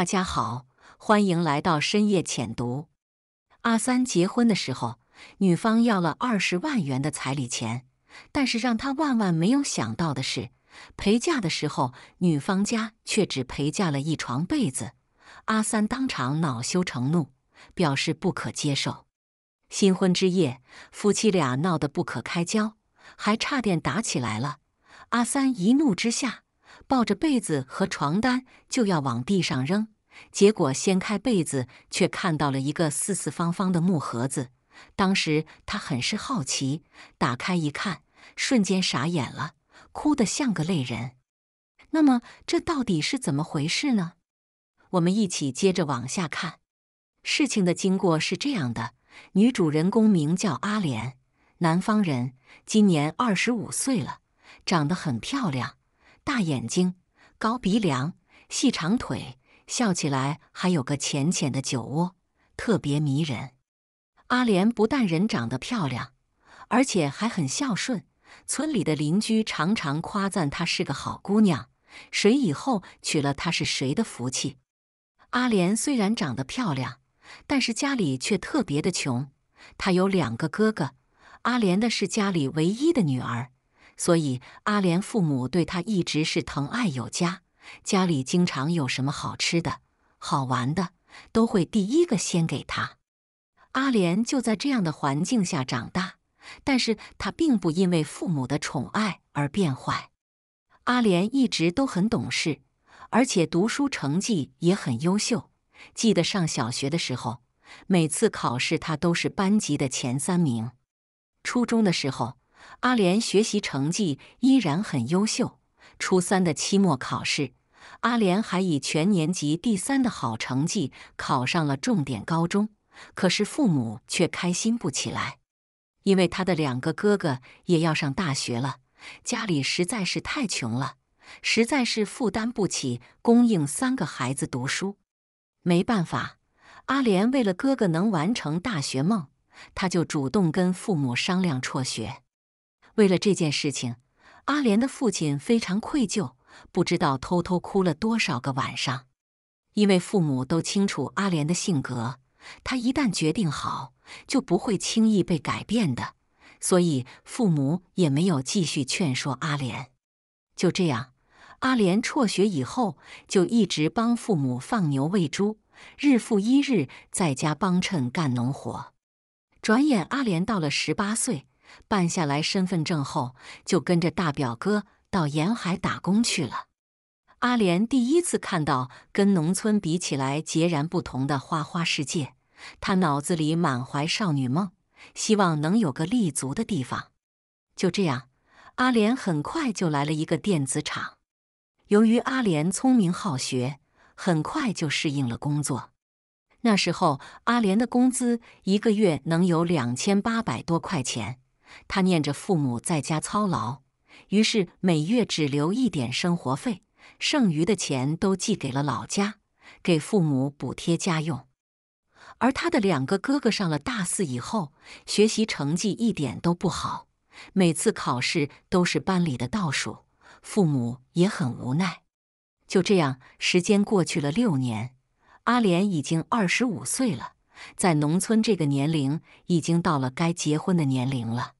大家好，欢迎来到深夜浅读。阿三结婚的时候，女方要了二十万元的彩礼钱，但是让他万万没有想到的是，陪嫁的时候，女方家却只陪嫁了一床被子。阿三当场恼羞成怒，表示不可接受。新婚之夜，夫妻俩闹得不可开交，还差点打起来了。阿三一怒之下。抱着被子和床单就要往地上扔，结果掀开被子却看到了一个四四方方的木盒子。当时他很是好奇，打开一看，瞬间傻眼了，哭得像个泪人。那么这到底是怎么回事呢？我们一起接着往下看。事情的经过是这样的：女主人公名叫阿莲，南方人，今年二十五岁了，长得很漂亮。大眼睛，高鼻梁，细长腿，笑起来还有个浅浅的酒窝，特别迷人。阿莲不但人长得漂亮，而且还很孝顺。村里的邻居常常夸赞她是个好姑娘，谁以后娶了她是谁的福气。阿莲虽然长得漂亮，但是家里却特别的穷。她有两个哥哥，阿莲的是家里唯一的女儿。所以，阿莲父母对他一直是疼爱有加，家里经常有什么好吃的、好玩的，都会第一个先给他。阿莲就在这样的环境下长大，但是他并不因为父母的宠爱而变坏。阿莲一直都很懂事，而且读书成绩也很优秀。记得上小学的时候，每次考试他都是班级的前三名。初中的时候，阿莲学习成绩依然很优秀。初三的期末考试，阿莲还以全年级第三的好成绩考上了重点高中。可是父母却开心不起来，因为他的两个哥哥也要上大学了，家里实在是太穷了，实在是负担不起供应三个孩子读书。没办法，阿莲为了哥哥能完成大学梦，他就主动跟父母商量辍学。为了这件事情，阿莲的父亲非常愧疚，不知道偷偷哭了多少个晚上。因为父母都清楚阿莲的性格，他一旦决定好，就不会轻易被改变的，所以父母也没有继续劝说阿莲。就这样，阿莲辍学以后，就一直帮父母放牛喂猪，日复一日在家帮衬干农活。转眼，阿莲到了十八岁。办下来身份证后，就跟着大表哥到沿海打工去了。阿莲第一次看到跟农村比起来截然不同的花花世界，她脑子里满怀少女梦，希望能有个立足的地方。就这样，阿莲很快就来了一个电子厂。由于阿莲聪明好学，很快就适应了工作。那时候，阿莲的工资一个月能有两千八百多块钱。他念着父母在家操劳，于是每月只留一点生活费，剩余的钱都寄给了老家，给父母补贴家用。而他的两个哥哥上了大四以后，学习成绩一点都不好，每次考试都是班里的倒数，父母也很无奈。就这样，时间过去了六年，阿莲已经二十五岁了，在农村这个年龄已经到了该结婚的年龄了。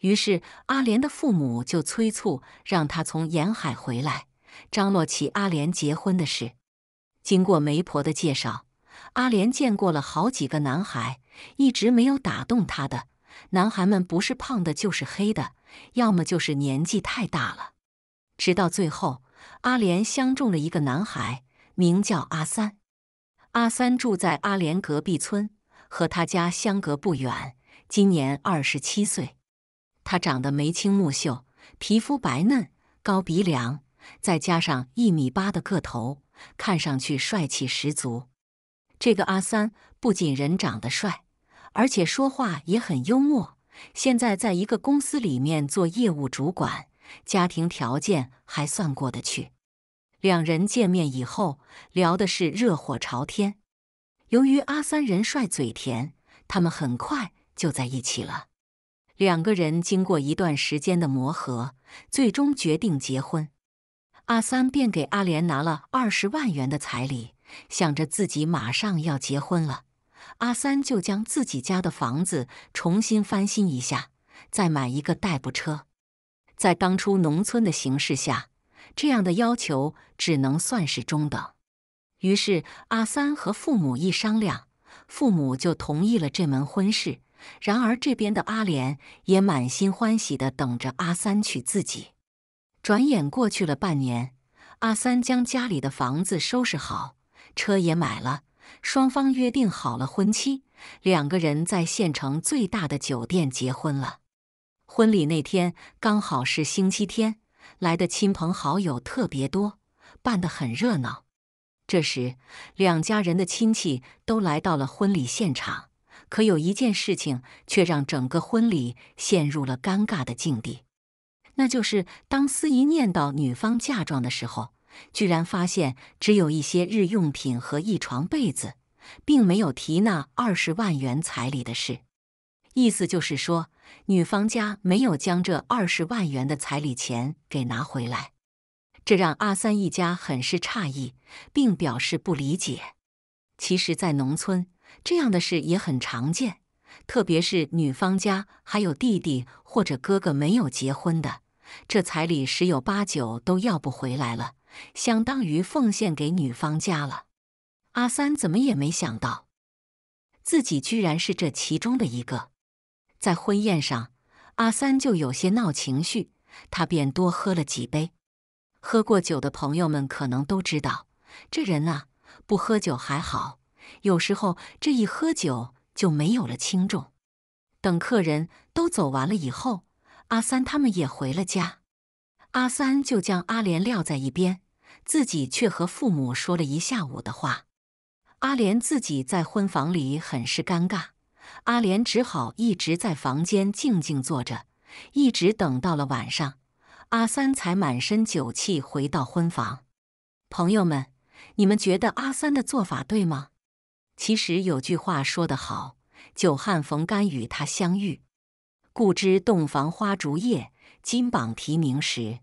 于是，阿莲的父母就催促让他从沿海回来，张罗起阿莲结婚的事。经过媒婆的介绍，阿莲见过了好几个男孩，一直没有打动他的男孩们不是胖的，就是黑的，要么就是年纪太大了。直到最后，阿莲相中了一个男孩，名叫阿三。阿三住在阿莲隔壁村，和他家相隔不远，今年二十七岁。他长得眉清目秀，皮肤白嫩，高鼻梁，再加上一米八的个头，看上去帅气十足。这个阿三不仅人长得帅，而且说话也很幽默。现在在一个公司里面做业务主管，家庭条件还算过得去。两人见面以后，聊的是热火朝天。由于阿三人帅嘴甜，他们很快就在一起了。两个人经过一段时间的磨合，最终决定结婚。阿三便给阿莲拿了二十万元的彩礼，想着自己马上要结婚了，阿三就将自己家的房子重新翻新一下，再买一个代步车。在当初农村的形势下，这样的要求只能算是中等。于是阿三和父母一商量，父母就同意了这门婚事。然而，这边的阿莲也满心欢喜地等着阿三娶自己。转眼过去了半年，阿三将家里的房子收拾好，车也买了，双方约定好了婚期，两个人在县城最大的酒店结婚了。婚礼那天刚好是星期天，来的亲朋好友特别多，办得很热闹。这时，两家人的亲戚都来到了婚礼现场。可有一件事情却让整个婚礼陷入了尴尬的境地，那就是当司仪念到女方嫁妆的时候，居然发现只有一些日用品和一床被子，并没有提那二十万元彩礼的事。意思就是说，女方家没有将这二十万元的彩礼钱给拿回来，这让阿三一家很是诧异，并表示不理解。其实，在农村。这样的事也很常见，特别是女方家还有弟弟或者哥哥没有结婚的，这彩礼十有八九都要不回来了，相当于奉献给女方家了。阿三怎么也没想到，自己居然是这其中的一个。在婚宴上，阿三就有些闹情绪，他便多喝了几杯。喝过酒的朋友们可能都知道，这人啊，不喝酒还好。有时候这一喝酒就没有了轻重。等客人都走完了以后，阿三他们也回了家。阿三就将阿莲撂在一边，自己却和父母说了一下午的话。阿莲自己在婚房里很是尴尬，阿莲只好一直在房间静静坐着，一直等到了晚上，阿三才满身酒气回到婚房。朋友们，你们觉得阿三的做法对吗？其实有句话说得好：“久旱逢甘雨，他相遇，故知洞房花烛夜，金榜题名时。”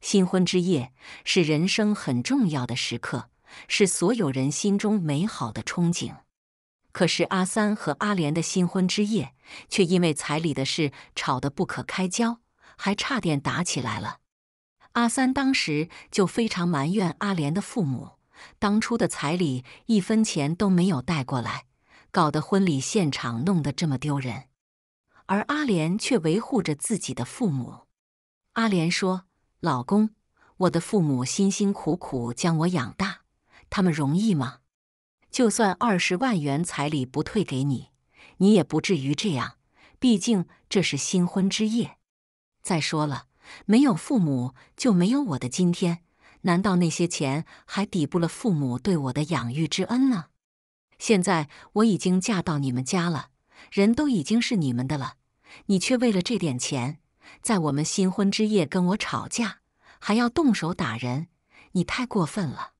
新婚之夜是人生很重要的时刻，是所有人心中美好的憧憬。可是阿三和阿莲的新婚之夜，却因为彩礼的事吵得不可开交，还差点打起来了。阿三当时就非常埋怨阿莲的父母。当初的彩礼一分钱都没有带过来，搞得婚礼现场弄得这么丢人，而阿莲却维护着自己的父母。阿莲说：“老公，我的父母辛辛苦苦将我养大，他们容易吗？就算二十万元彩礼不退给你，你也不至于这样。毕竟这是新婚之夜。再说了，没有父母就没有我的今天。”难道那些钱还抵不了父母对我的养育之恩呢？现在我已经嫁到你们家了，人都已经是你们的了，你却为了这点钱，在我们新婚之夜跟我吵架，还要动手打人，你太过分了！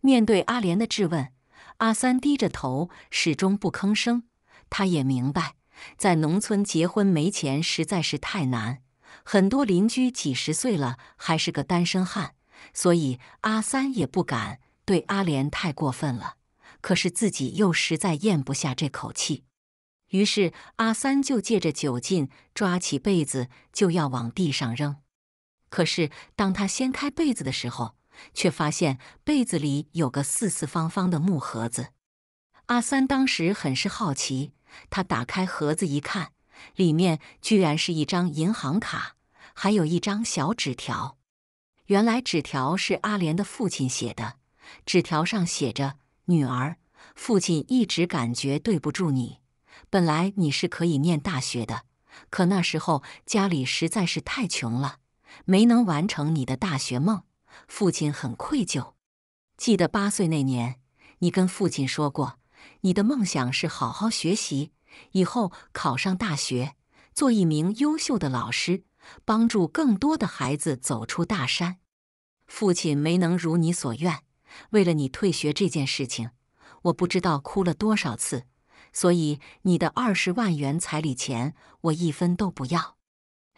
面对阿莲的质问，阿三低着头，始终不吭声。他也明白，在农村结婚没钱实在是太难，很多邻居几十岁了还是个单身汉。所以阿三也不敢对阿莲太过分了，可是自己又实在咽不下这口气，于是阿三就借着酒劲抓起被子就要往地上扔。可是当他掀开被子的时候，却发现被子里有个四四方方的木盒子。阿三当时很是好奇，他打开盒子一看，里面居然是一张银行卡，还有一张小纸条。原来纸条是阿莲的父亲写的，纸条上写着：“女儿，父亲一直感觉对不住你。本来你是可以念大学的，可那时候家里实在是太穷了，没能完成你的大学梦。父亲很愧疚。记得八岁那年，你跟父亲说过，你的梦想是好好学习，以后考上大学，做一名优秀的老师。”帮助更多的孩子走出大山。父亲没能如你所愿，为了你退学这件事情，我不知道哭了多少次。所以你的二十万元彩礼钱我一分都不要。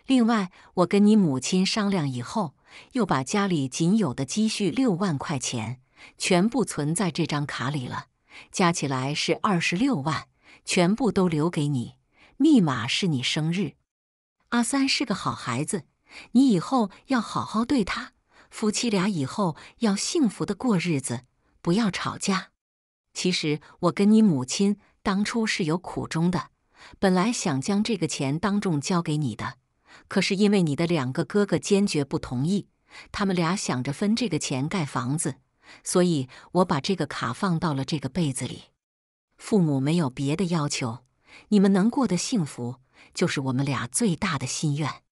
另外，我跟你母亲商量以后，又把家里仅有的积蓄六万块钱全部存在这张卡里了，加起来是二十六万，全部都留给你。密码是你生日。阿三是个好孩子，你以后要好好对他。夫妻俩以后要幸福的过日子，不要吵架。其实我跟你母亲当初是有苦衷的，本来想将这个钱当众交给你的，可是因为你的两个哥哥坚决不同意，他们俩想着分这个钱盖房子，所以我把这个卡放到了这个被子里。父母没有别的要求，你们能过得幸福。就是我们俩最大的心愿。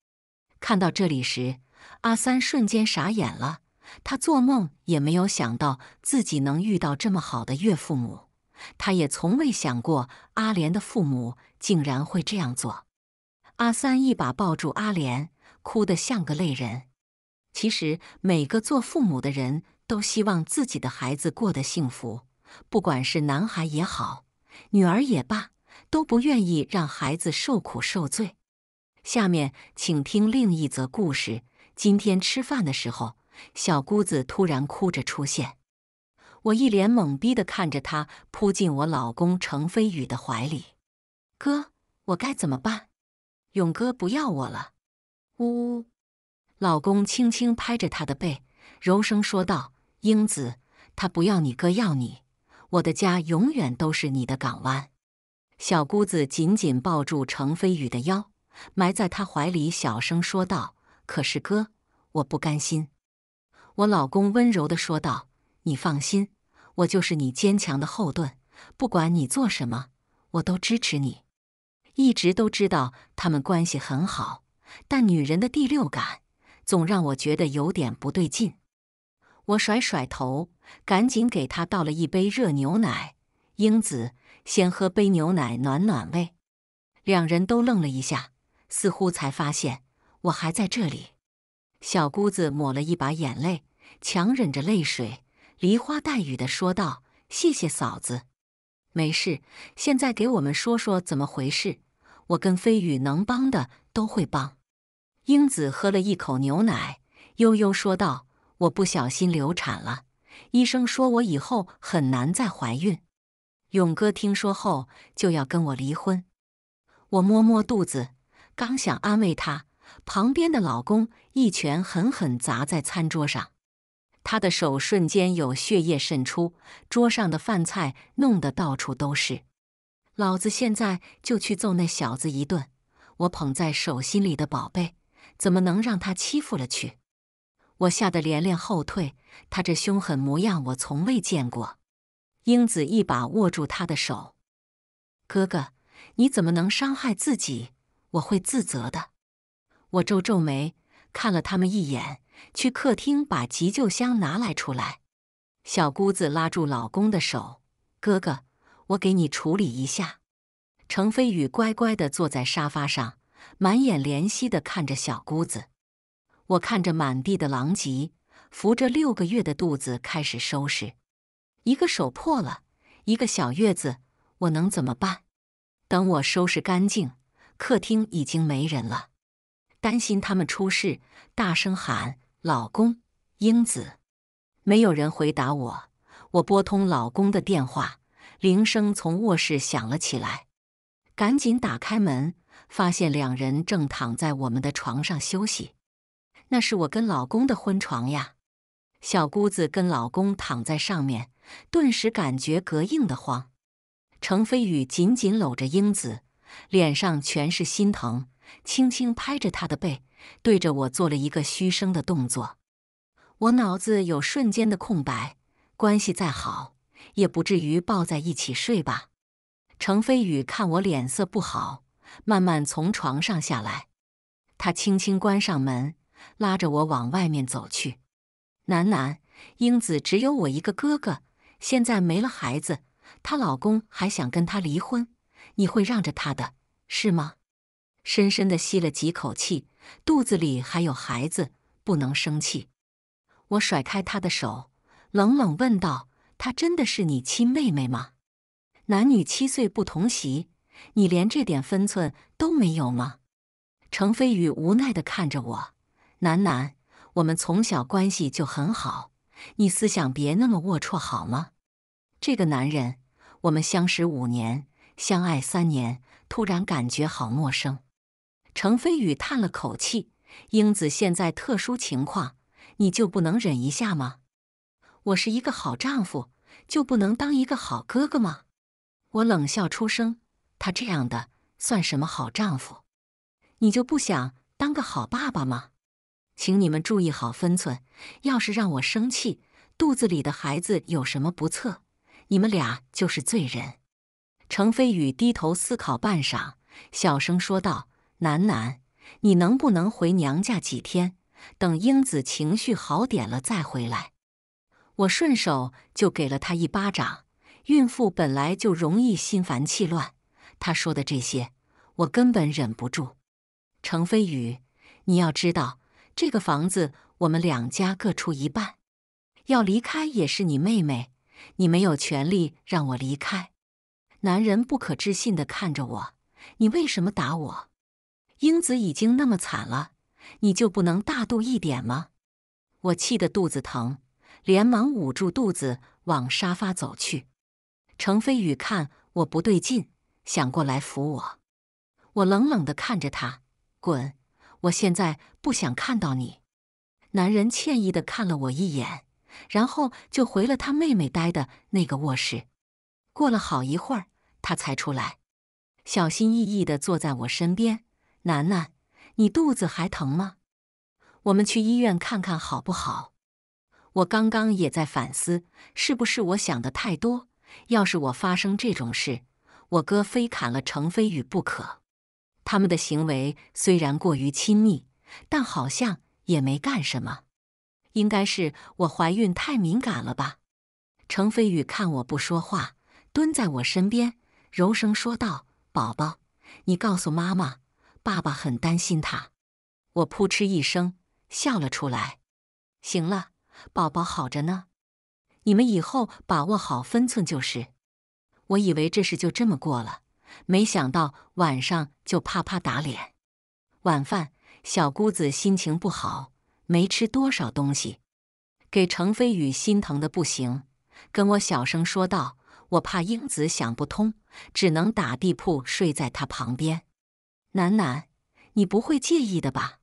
看到这里时，阿三瞬间傻眼了。他做梦也没有想到自己能遇到这么好的岳父母，他也从未想过阿莲的父母竟然会这样做。阿三一把抱住阿莲，哭得像个泪人。其实，每个做父母的人都希望自己的孩子过得幸福，不管是男孩也好，女儿也罢。都不愿意让孩子受苦受罪。下面请听另一则故事。今天吃饭的时候，小姑子突然哭着出现，我一脸懵逼的看着她扑进我老公程飞宇的怀里。哥，我该怎么办？勇哥不要我了。呜呜。老公轻轻拍着她的背，柔声说道：“英子，他不要你，哥要你。我的家永远都是你的港湾。”小姑子紧紧抱住程飞宇的腰，埋在他怀里，小声说道：“可是哥，我不甘心。”我老公温柔的说道：“你放心，我就是你坚强的后盾，不管你做什么，我都支持你。”一直都知道他们关系很好，但女人的第六感总让我觉得有点不对劲。我甩甩头，赶紧给他倒了一杯热牛奶。英子。先喝杯牛奶暖暖胃，两人都愣了一下，似乎才发现我还在这里。小姑子抹了一把眼泪，强忍着泪水，梨花带雨的说道：“谢谢嫂子，没事。现在给我们说说怎么回事。我跟飞宇能帮的都会帮。”英子喝了一口牛奶，悠悠说道：“我不小心流产了，医生说我以后很难再怀孕。”勇哥听说后就要跟我离婚，我摸摸肚子，刚想安慰他，旁边的老公一拳狠狠砸在餐桌上，他的手瞬间有血液渗出，桌上的饭菜弄得到处都是。老子现在就去揍那小子一顿，我捧在手心里的宝贝怎么能让他欺负了去？我吓得连连后退，他这凶狠模样我从未见过。英子一把握住他的手，哥哥，你怎么能伤害自己？我会自责的。我皱皱眉，看了他们一眼，去客厅把急救箱拿来。出来，小姑子拉住老公的手，哥哥，我给你处理一下。程飞宇乖乖的坐在沙发上，满眼怜惜的看着小姑子。我看着满地的狼藉，扶着六个月的肚子开始收拾。一个手破了，一个小月子，我能怎么办？等我收拾干净，客厅已经没人了。担心他们出事，大声喊老公、英子，没有人回答我。我拨通老公的电话，铃声从卧室响了起来。赶紧打开门，发现两人正躺在我们的床上休息。那是我跟老公的婚床呀。小姑子跟老公躺在上面，顿时感觉膈应的慌。程飞宇紧紧搂着英子，脸上全是心疼，轻轻拍着她的背，对着我做了一个嘘声的动作。我脑子有瞬间的空白，关系再好，也不至于抱在一起睡吧？程飞宇看我脸色不好，慢慢从床上下来，他轻轻关上门，拉着我往外面走去。楠楠，英子只有我一个哥哥，现在没了孩子，她老公还想跟她离婚，你会让着她的，是吗？深深的吸了几口气，肚子里还有孩子，不能生气。我甩开她的手，冷冷问道：“她真的是你亲妹妹吗？男女七岁不同席，你连这点分寸都没有吗？”程飞宇无奈的看着我，楠楠。我们从小关系就很好，你思想别那么龌龊好吗？这个男人，我们相识五年，相爱三年，突然感觉好陌生。程飞宇叹了口气：“英子现在特殊情况，你就不能忍一下吗？”“我是一个好丈夫，就不能当一个好哥哥吗？”我冷笑出声：“他这样的算什么好丈夫？你就不想当个好爸爸吗？”请你们注意好分寸，要是让我生气，肚子里的孩子有什么不测，你们俩就是罪人。程飞宇低头思考半晌，小声说道：“楠楠，你能不能回娘家几天？等英子情绪好点了再回来。”我顺手就给了他一巴掌。孕妇本来就容易心烦气乱，他说的这些，我根本忍不住。程飞宇，你要知道。这个房子我们两家各出一半，要离开也是你妹妹，你没有权利让我离开。男人不可置信的看着我，你为什么打我？英子已经那么惨了，你就不能大度一点吗？我气得肚子疼，连忙捂住肚子往沙发走去。程飞宇看我不对劲，想过来扶我，我冷冷的看着他，滚。我现在不想看到你。男人歉意的看了我一眼，然后就回了他妹妹待的那个卧室。过了好一会儿，他才出来，小心翼翼的坐在我身边。楠楠，你肚子还疼吗？我们去医院看看好不好？我刚刚也在反思，是不是我想的太多？要是我发生这种事，我哥非砍了程飞宇不可。他们的行为虽然过于亲密，但好像也没干什么。应该是我怀孕太敏感了吧？程飞宇看我不说话，蹲在我身边，柔声说道：“宝宝，你告诉妈妈，爸爸很担心他。”我扑哧一声笑了出来。行了，宝宝好着呢。你们以后把握好分寸就是。我以为这事就这么过了。没想到晚上就啪啪打脸。晚饭，小姑子心情不好，没吃多少东西，给程飞宇心疼的不行，跟我小声说道：“我怕英子想不通，只能打地铺睡在他旁边。”楠楠，你不会介意的吧？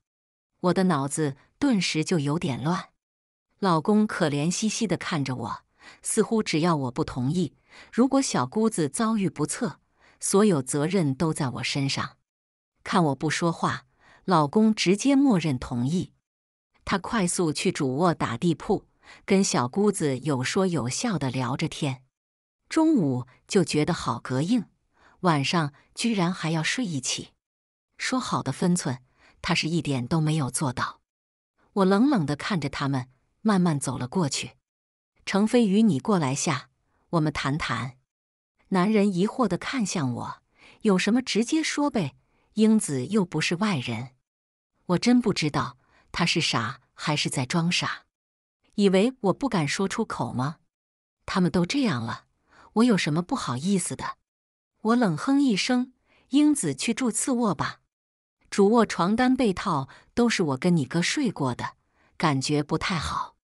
我的脑子顿时就有点乱。老公可怜兮兮的看着我，似乎只要我不同意，如果小姑子遭遇不测。所有责任都在我身上，看我不说话，老公直接默认同意。他快速去主卧打地铺，跟小姑子有说有笑的聊着天。中午就觉得好膈应，晚上居然还要睡一起，说好的分寸，他是一点都没有做到。我冷冷的看着他们，慢慢走了过去。程飞宇，你过来下，我们谈谈。男人疑惑的看向我，有什么直接说呗，英子又不是外人。我真不知道他是傻还是在装傻，以为我不敢说出口吗？他们都这样了，我有什么不好意思的？我冷哼一声，英子去住次卧吧，主卧床单被套都是我跟你哥睡过的，感觉不太好。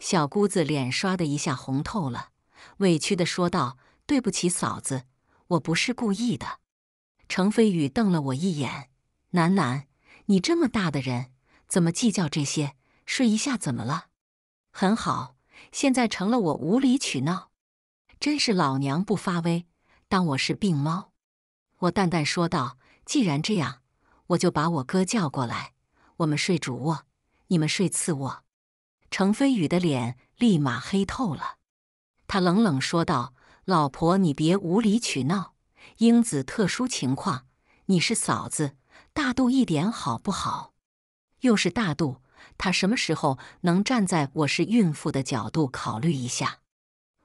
小姑子脸刷的一下红透了，委屈的说道。对不起，嫂子，我不是故意的。程飞宇瞪了我一眼：“楠楠，你这么大的人，怎么计较这些？睡一下怎么了？很好，现在成了我无理取闹，真是老娘不发威，当我是病猫。”我淡淡说道：“既然这样，我就把我哥叫过来，我们睡主卧，你们睡次卧。”程飞宇的脸立马黑透了，他冷冷说道。老婆，你别无理取闹，英子特殊情况，你是嫂子，大度一点好不好？又是大度，他什么时候能站在我是孕妇的角度考虑一下？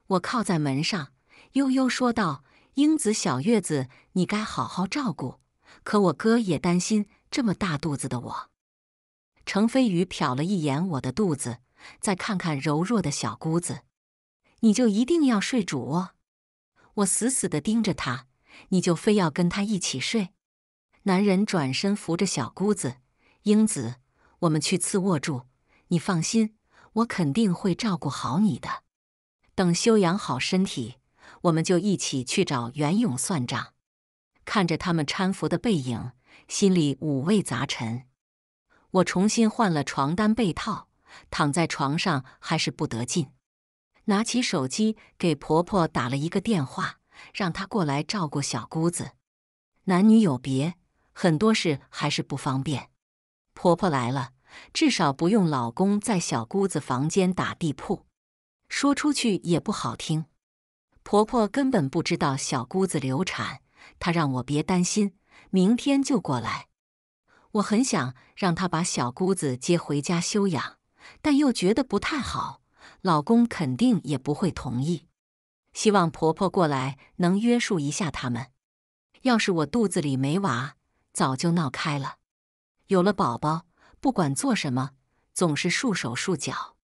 我靠在门上，悠悠说道：“英子，小月子你该好好照顾，可我哥也担心这么大肚子的我。”程飞宇瞟了一眼我的肚子，再看看柔弱的小姑子，你就一定要睡主卧？我死死地盯着他，你就非要跟他一起睡？男人转身扶着小姑子，英子，我们去次卧住。你放心，我肯定会照顾好你的。等休养好身体，我们就一起去找袁勇算账。看着他们搀扶的背影，心里五味杂陈。我重新换了床单被套，躺在床上还是不得劲。拿起手机给婆婆打了一个电话，让她过来照顾小姑子。男女有别，很多事还是不方便。婆婆来了，至少不用老公在小姑子房间打地铺。说出去也不好听。婆婆根本不知道小姑子流产，她让我别担心，明天就过来。我很想让她把小姑子接回家休养，但又觉得不太好。老公肯定也不会同意，希望婆婆过来能约束一下他们。要是我肚子里没娃，早就闹开了。有了宝宝，不管做什么总是束手束脚。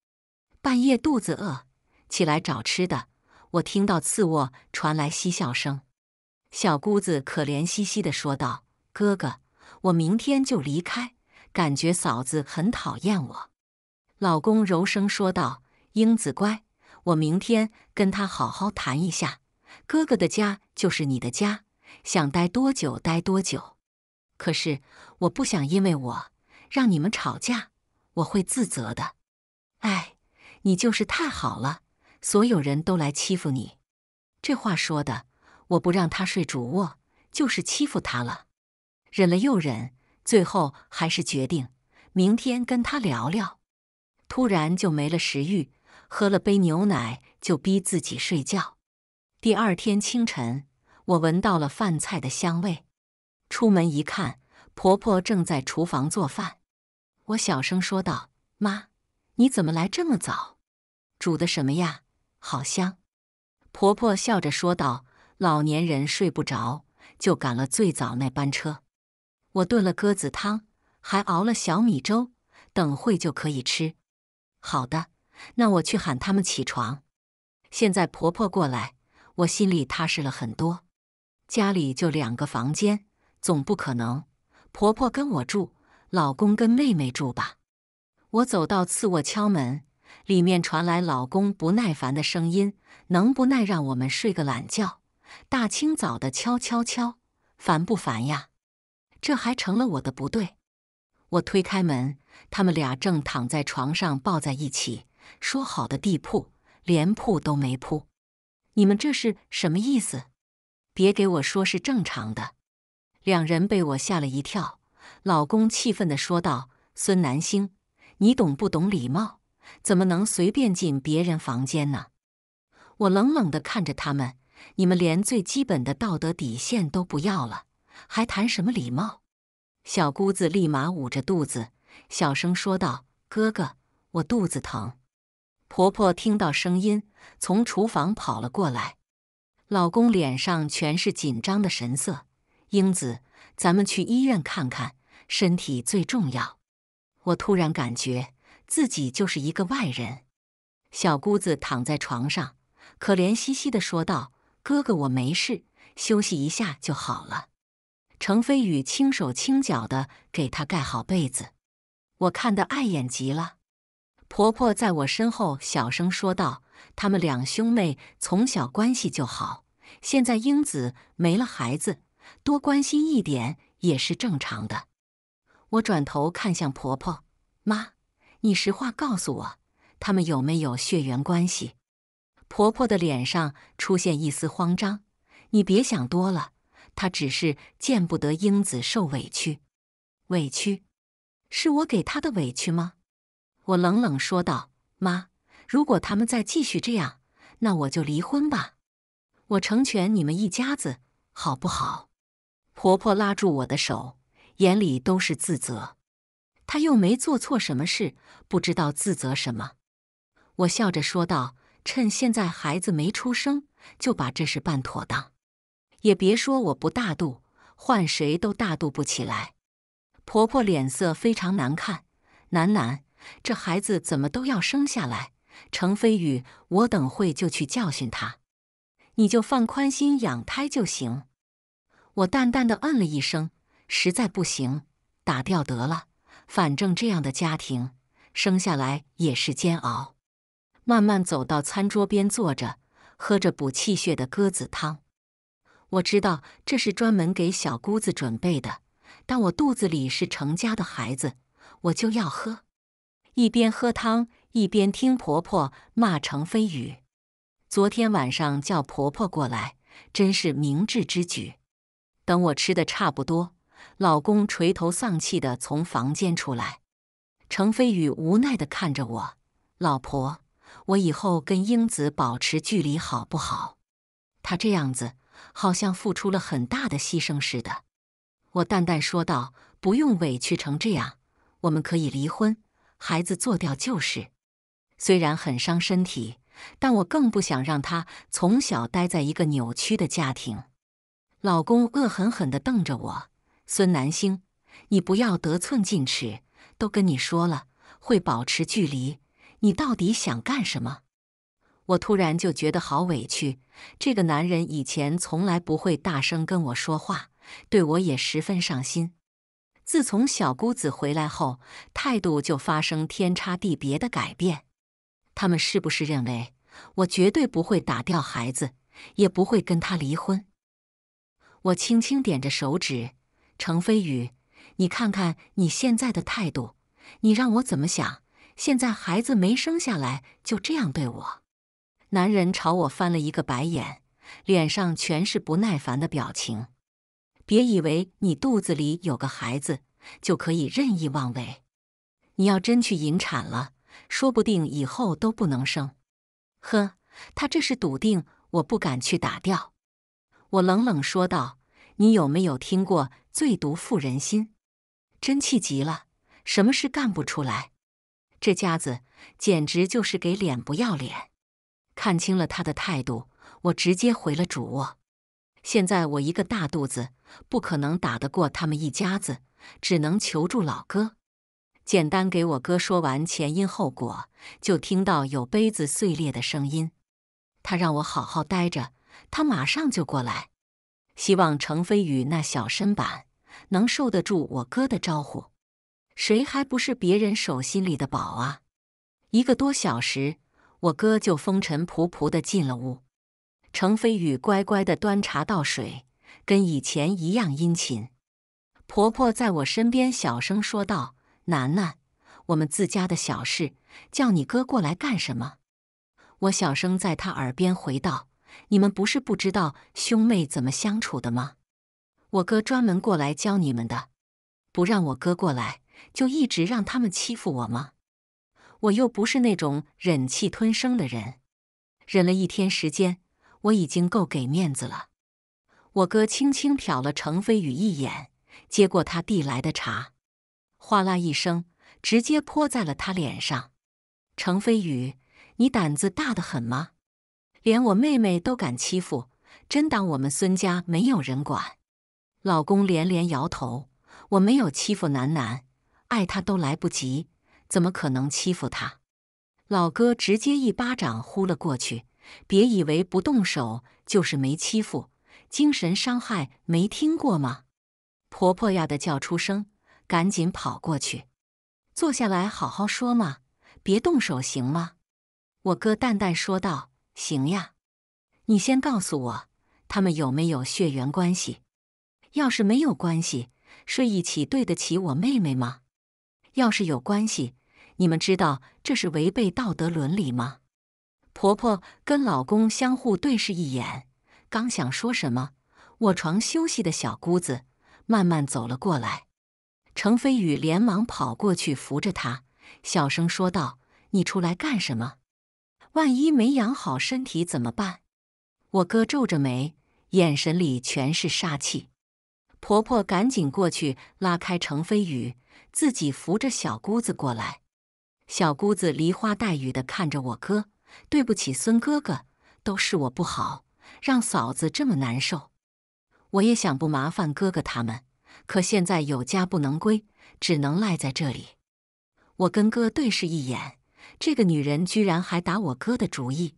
半夜肚子饿，起来找吃的，我听到次卧传来嬉笑声。小姑子可怜兮兮的说道：“哥哥，我明天就离开，感觉嫂子很讨厌我。”老公柔声说道。英子乖，我明天跟他好好谈一下。哥哥的家就是你的家，想待多久待多久。可是我不想因为我让你们吵架，我会自责的。哎，你就是太好了，所有人都来欺负你。这话说的，我不让他睡主卧就是欺负他了。忍了又忍，最后还是决定明天跟他聊聊。突然就没了食欲。喝了杯牛奶，就逼自己睡觉。第二天清晨，我闻到了饭菜的香味，出门一看，婆婆正在厨房做饭。我小声说道：“妈，你怎么来这么早？煮的什么呀？好香。”婆婆笑着说道：“老年人睡不着，就赶了最早那班车。我炖了鸽子汤，还熬了小米粥，等会就可以吃。”“好的。”那我去喊他们起床。现在婆婆过来，我心里踏实了很多。家里就两个房间，总不可能婆婆跟我住，老公跟妹妹住吧？我走到次卧敲门，里面传来老公不耐烦的声音：“能不耐让我们睡个懒觉？大清早的敲敲敲，烦不烦呀？”这还成了我的不对。我推开门，他们俩正躺在床上抱在一起。说好的地铺，连铺都没铺，你们这是什么意思？别给我说是正常的。两人被我吓了一跳，老公气愤地说道：“孙南星，你懂不懂礼貌？怎么能随便进别人房间呢？”我冷冷地看着他们，你们连最基本的道德底线都不要了，还谈什么礼貌？小姑子立马捂着肚子，小声说道：“哥哥，我肚子疼。”婆婆听到声音，从厨房跑了过来。老公脸上全是紧张的神色。英子，咱们去医院看看，身体最重要。我突然感觉自己就是一个外人。小姑子躺在床上，可怜兮兮的说道：“哥哥，我没事，休息一下就好了。”程飞宇轻手轻脚的给她盖好被子。我看的碍眼极了。婆婆在我身后小声说道：“他们两兄妹从小关系就好，现在英子没了孩子，多关心一点也是正常的。”我转头看向婆婆：“妈，你实话告诉我，他们有没有血缘关系？”婆婆的脸上出现一丝慌张：“你别想多了，她只是见不得英子受委屈。委屈，是我给她的委屈吗？”我冷冷说道：“妈，如果他们再继续这样，那我就离婚吧。我成全你们一家子，好不好？”婆婆拉住我的手，眼里都是自责。她又没做错什么事，不知道自责什么。我笑着说道：“趁现在孩子没出生，就把这事办妥当。也别说我不大度，换谁都大度不起来。”婆婆脸色非常难看，喃喃。这孩子怎么都要生下来。程飞宇，我等会就去教训他，你就放宽心养胎就行。我淡淡的嗯了一声，实在不行打掉得了，反正这样的家庭生下来也是煎熬。慢慢走到餐桌边坐着，喝着补气血的鸽子汤。我知道这是专门给小姑子准备的，但我肚子里是程家的孩子，我就要喝。一边喝汤，一边听婆婆骂程飞宇。昨天晚上叫婆婆过来，真是明智之举。等我吃的差不多，老公垂头丧气的从房间出来。程飞宇无奈的看着我：“老婆，我以后跟英子保持距离好不好？”他这样子，好像付出了很大的牺牲似的。我淡淡说道：“不用委屈成这样，我们可以离婚。”孩子做掉就是，虽然很伤身体，但我更不想让他从小待在一个扭曲的家庭。老公恶狠狠地瞪着我：“孙南星，你不要得寸进尺，都跟你说了会保持距离，你到底想干什么？”我突然就觉得好委屈。这个男人以前从来不会大声跟我说话，对我也十分上心。自从小姑子回来后，态度就发生天差地别的改变。他们是不是认为我绝对不会打掉孩子，也不会跟他离婚？我轻轻点着手指，程飞宇，你看看你现在的态度，你让我怎么想？现在孩子没生下来就这样对我？男人朝我翻了一个白眼，脸上全是不耐烦的表情。别以为你肚子里有个孩子就可以任意妄为，你要真去引产了，说不定以后都不能生。呵，他这是笃定我不敢去打掉。我冷冷说道：“你有没有听过‘最毒妇人心’？真气急了，什么事干不出来？这家子简直就是给脸不要脸！看清了他的态度，我直接回了主卧。”现在我一个大肚子，不可能打得过他们一家子，只能求助老哥。简单给我哥说完前因后果，就听到有杯子碎裂的声音。他让我好好待着，他马上就过来。希望程飞宇那小身板能受得住我哥的招呼。谁还不是别人手心里的宝啊？一个多小时，我哥就风尘仆仆的进了屋。程飞宇乖乖的端茶倒水，跟以前一样殷勤。婆婆在我身边小声说道：“楠楠，我们自家的小事，叫你哥过来干什么？”我小声在他耳边回道：“你们不是不知道兄妹怎么相处的吗？我哥专门过来教你们的，不让我哥过来，就一直让他们欺负我吗？我又不是那种忍气吞声的人，忍了一天时间。”我已经够给面子了，我哥轻轻瞟了程飞宇一眼，接过他递来的茶，哗啦一声直接泼在了他脸上。程飞宇，你胆子大得很吗？连我妹妹都敢欺负，真当我们孙家没有人管？老公连连摇头，我没有欺负楠楠，爱她都来不及，怎么可能欺负她？老哥直接一巴掌呼了过去。别以为不动手就是没欺负，精神伤害没听过吗？婆婆呀的叫出声，赶紧跑过去，坐下来好好说嘛，别动手行吗？我哥淡淡说道：“行呀，你先告诉我，他们有没有血缘关系？要是没有关系，睡一起对得起我妹妹吗？要是有关系，你们知道这是违背道德伦理吗？”婆婆跟老公相互对视一眼，刚想说什么，卧床休息的小姑子慢慢走了过来。程飞宇连忙跑过去扶着她，小声说道：“你出来干什么？万一没养好身体怎么办？”我哥皱着眉，眼神里全是杀气。婆婆赶紧过去拉开程飞宇，自己扶着小姑子过来。小姑子梨花带雨的看着我哥。对不起，孙哥哥，都是我不好，让嫂子这么难受。我也想不麻烦哥哥他们，可现在有家不能归，只能赖在这里。我跟哥对视一眼，这个女人居然还打我哥的主意，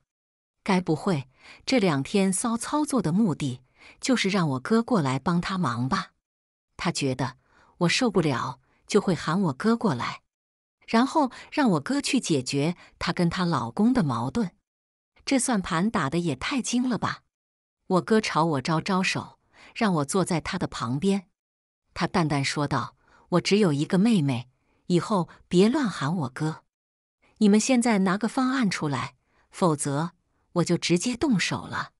该不会这两天骚操作的目的就是让我哥过来帮她忙吧？她觉得我受不了，就会喊我哥过来。然后让我哥去解决她跟她老公的矛盾，这算盘打的也太精了吧！我哥朝我招招手，让我坐在他的旁边。他淡淡说道：“我只有一个妹妹，以后别乱喊我哥。你们现在拿个方案出来，否则我就直接动手了。”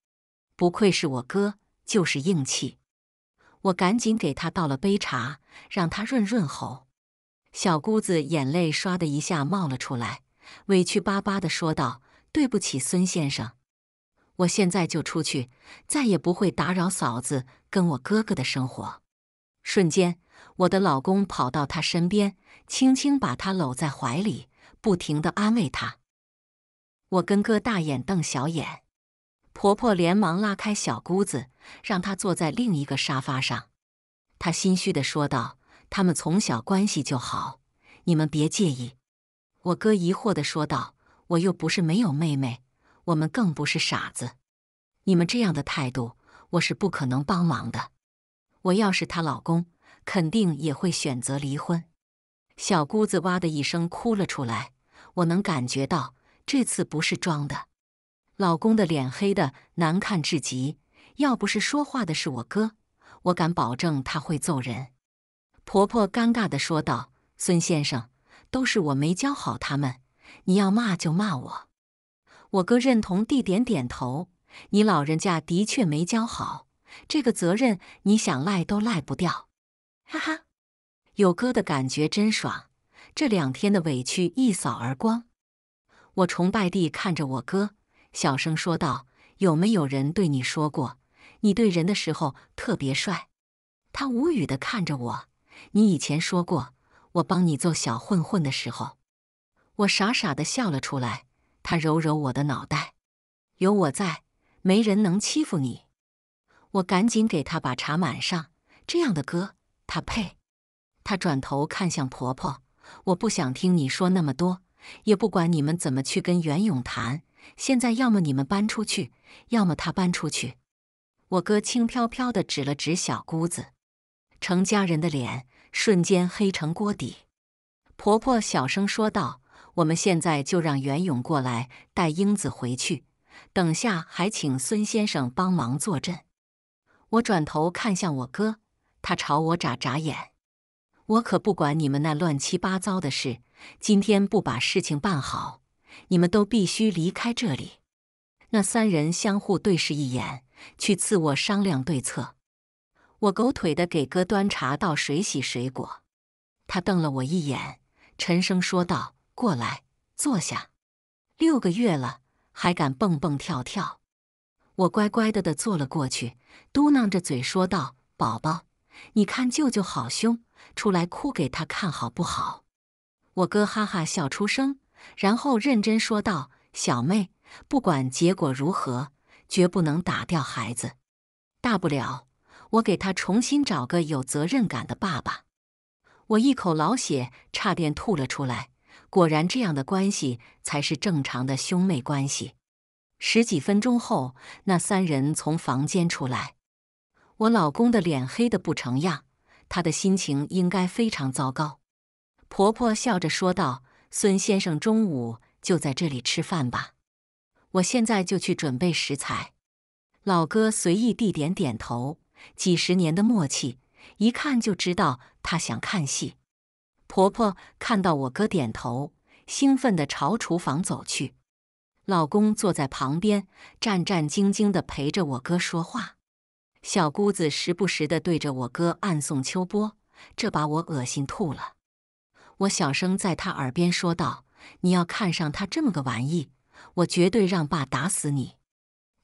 不愧是我哥，就是硬气。我赶紧给他倒了杯茶，让他润润喉。小姑子眼泪唰的一下冒了出来，委屈巴巴的说道：“对不起，孙先生，我现在就出去，再也不会打扰嫂子跟我哥哥的生活。”瞬间，我的老公跑到她身边，轻轻把她搂在怀里，不停的安慰她。我跟哥大眼瞪小眼，婆婆连忙拉开小姑子，让她坐在另一个沙发上。她心虚的说道。他们从小关系就好，你们别介意。”我哥疑惑的说道，“我又不是没有妹妹，我们更不是傻子，你们这样的态度，我是不可能帮忙的。我要是她老公，肯定也会选择离婚。”小姑子哇的一声哭了出来，我能感觉到这次不是装的。老公的脸黑的难看至极，要不是说话的是我哥，我敢保证他会揍人。婆婆尴尬地说道：“孙先生，都是我没教好他们，你要骂就骂我。”我哥认同地点点头：“你老人家的确没教好，这个责任你想赖都赖不掉。”哈哈，有哥的感觉真爽，这两天的委屈一扫而光。我崇拜地看着我哥，小声说道：“有没有人对你说过，你对人的时候特别帅？”他无语地看着我。你以前说过，我帮你做小混混的时候，我傻傻的笑了出来。他揉揉我的脑袋，有我在，没人能欺负你。我赶紧给他把茶满上。这样的哥，他配。他转头看向婆婆，我不想听你说那么多，也不管你们怎么去跟袁勇谈。现在要么你们搬出去，要么他搬出去。我哥轻飘飘的指了指小姑子。程家人的脸瞬间黑成锅底，婆婆小声说道：“我们现在就让袁勇过来带英子回去，等下还请孙先生帮忙坐镇。”我转头看向我哥，他朝我眨眨眼。我可不管你们那乱七八糟的事，今天不把事情办好，你们都必须离开这里。那三人相互对视一眼，去次卧商量对策。我狗腿的给哥端茶倒水洗水果，他瞪了我一眼，沉声说道：“过来坐下。”六个月了，还敢蹦蹦跳跳？我乖乖的的坐了过去，嘟囔着嘴说道：“宝宝，你看舅舅好凶，出来哭给他看好不好？”我哥哈哈笑出声，然后认真说道：“小妹，不管结果如何，绝不能打掉孩子，大不了……”我给他重新找个有责任感的爸爸。我一口老血差点吐了出来。果然，这样的关系才是正常的兄妹关系。十几分钟后，那三人从房间出来。我老公的脸黑得不成样，他的心情应该非常糟糕。婆婆笑着说道：“孙先生，中午就在这里吃饭吧。我现在就去准备食材。”老哥随意地点点头。几十年的默契，一看就知道他想看戏。婆婆看到我哥点头，兴奋地朝厨房走去。老公坐在旁边，战战兢兢地陪着我哥说话。小姑子时不时地对着我哥暗送秋波，这把我恶心吐了。我小声在他耳边说道：“你要看上他这么个玩意，我绝对让爸打死你。”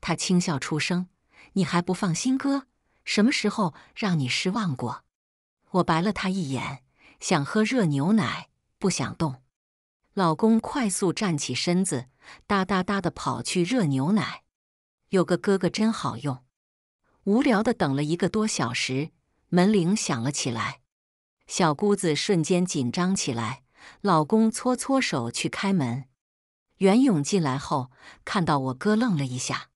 他轻笑出声：“你还不放心哥？”什么时候让你失望过？我白了他一眼，想喝热牛奶，不想动。老公快速站起身子，哒哒哒的跑去热牛奶。有个哥哥真好用。无聊的等了一个多小时，门铃响了起来。小姑子瞬间紧张起来，老公搓搓手去开门。袁勇进来后，看到我哥愣了一下：“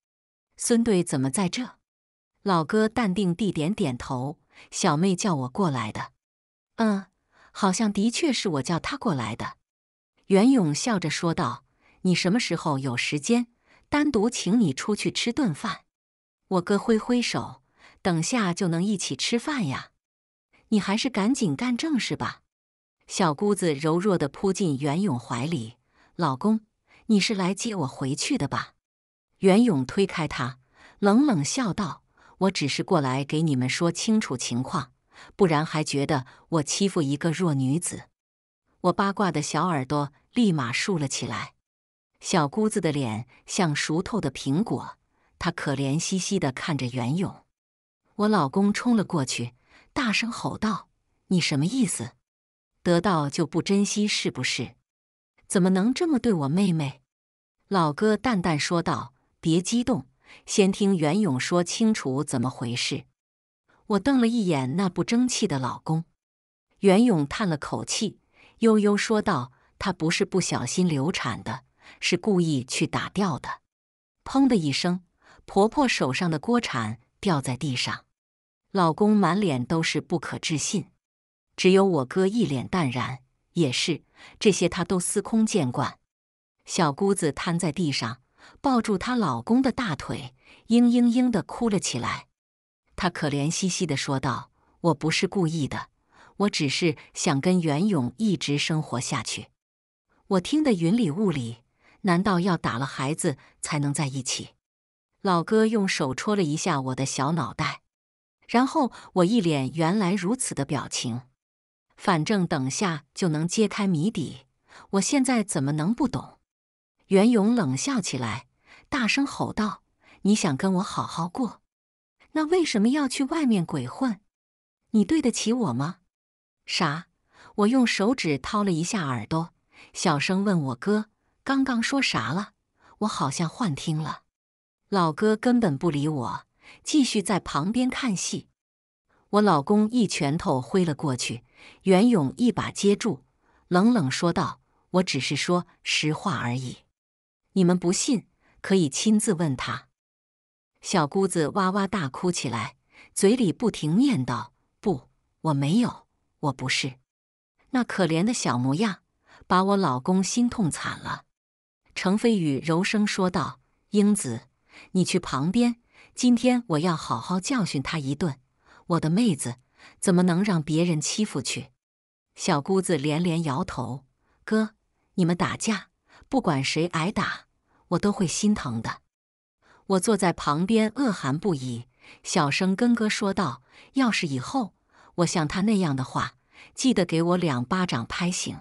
孙队怎么在这？”老哥淡定地点点头，小妹叫我过来的。嗯，好像的确是我叫她过来的。袁勇笑着说道：“你什么时候有时间，单独请你出去吃顿饭？”我哥挥挥手，等下就能一起吃饭呀。你还是赶紧干正事吧。小姑子柔弱的扑进袁勇怀里：“老公，你是来接我回去的吧？”袁勇推开他，冷冷笑道。我只是过来给你们说清楚情况，不然还觉得我欺负一个弱女子。我八卦的小耳朵立马竖了起来。小姑子的脸像熟透的苹果，她可怜兮兮的看着袁勇。我老公冲了过去，大声吼道：“你什么意思？得到就不珍惜是不是？怎么能这么对我妹妹？”老哥淡淡说道：“别激动。”先听袁勇说清楚怎么回事。我瞪了一眼那不争气的老公。袁勇叹了口气，悠悠说道：“她不是不小心流产的，是故意去打掉的。”砰的一声，婆婆手上的锅铲掉在地上。老公满脸都是不可置信，只有我哥一脸淡然。也是，这些他都司空见惯。小姑子瘫在地上。抱住她老公的大腿，嘤嘤嘤的哭了起来。她可怜兮兮的说道：“我不是故意的，我只是想跟袁勇一直生活下去。”我听得云里雾里，难道要打了孩子才能在一起？老哥用手戳了一下我的小脑袋，然后我一脸“原来如此”的表情。反正等下就能揭开谜底，我现在怎么能不懂？袁勇冷笑起来，大声吼道：“你想跟我好好过，那为什么要去外面鬼混？你对得起我吗？”“啥？”我用手指掏了一下耳朵，小声问我哥：“刚刚说啥了？我好像幻听了。”老哥根本不理我，继续在旁边看戏。我老公一拳头挥了过去，袁勇一把接住，冷冷说道：“我只是说实话而已。”你们不信，可以亲自问他。小姑子哇哇大哭起来，嘴里不停念叨：“不，我没有，我不是。”那可怜的小模样，把我老公心痛惨了。程飞宇柔声说道：“英子，你去旁边。今天我要好好教训他一顿。我的妹子，怎么能让别人欺负去？”小姑子连连摇头：“哥，你们打架，不管谁挨打。”我都会心疼的。我坐在旁边恶寒不已，小声跟哥说道：“要是以后我像他那样的话，记得给我两巴掌拍醒。”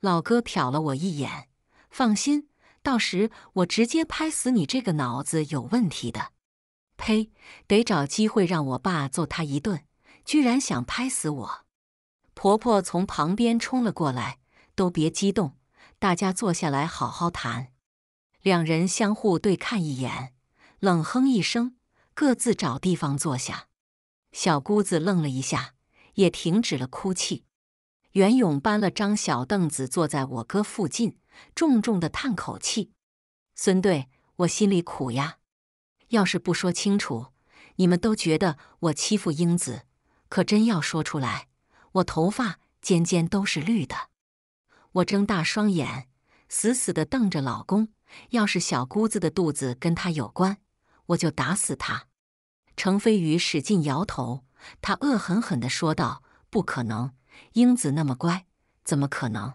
老哥瞟了我一眼，放心，到时我直接拍死你这个脑子有问题的。呸！得找机会让我爸揍他一顿。居然想拍死我！婆婆从旁边冲了过来，都别激动，大家坐下来好好谈。两人相互对看一眼，冷哼一声，各自找地方坐下。小姑子愣了一下，也停止了哭泣。袁勇搬了张小凳子坐在我哥附近，重重的叹口气：“孙队，我心里苦呀。要是不说清楚，你们都觉得我欺负英子，可真要说出来，我头发尖尖都是绿的。”我睁大双眼。死死的瞪着老公，要是小姑子的肚子跟他有关，我就打死他！程飞宇使劲摇头，他恶狠狠地说道：“不可能，英子那么乖，怎么可能？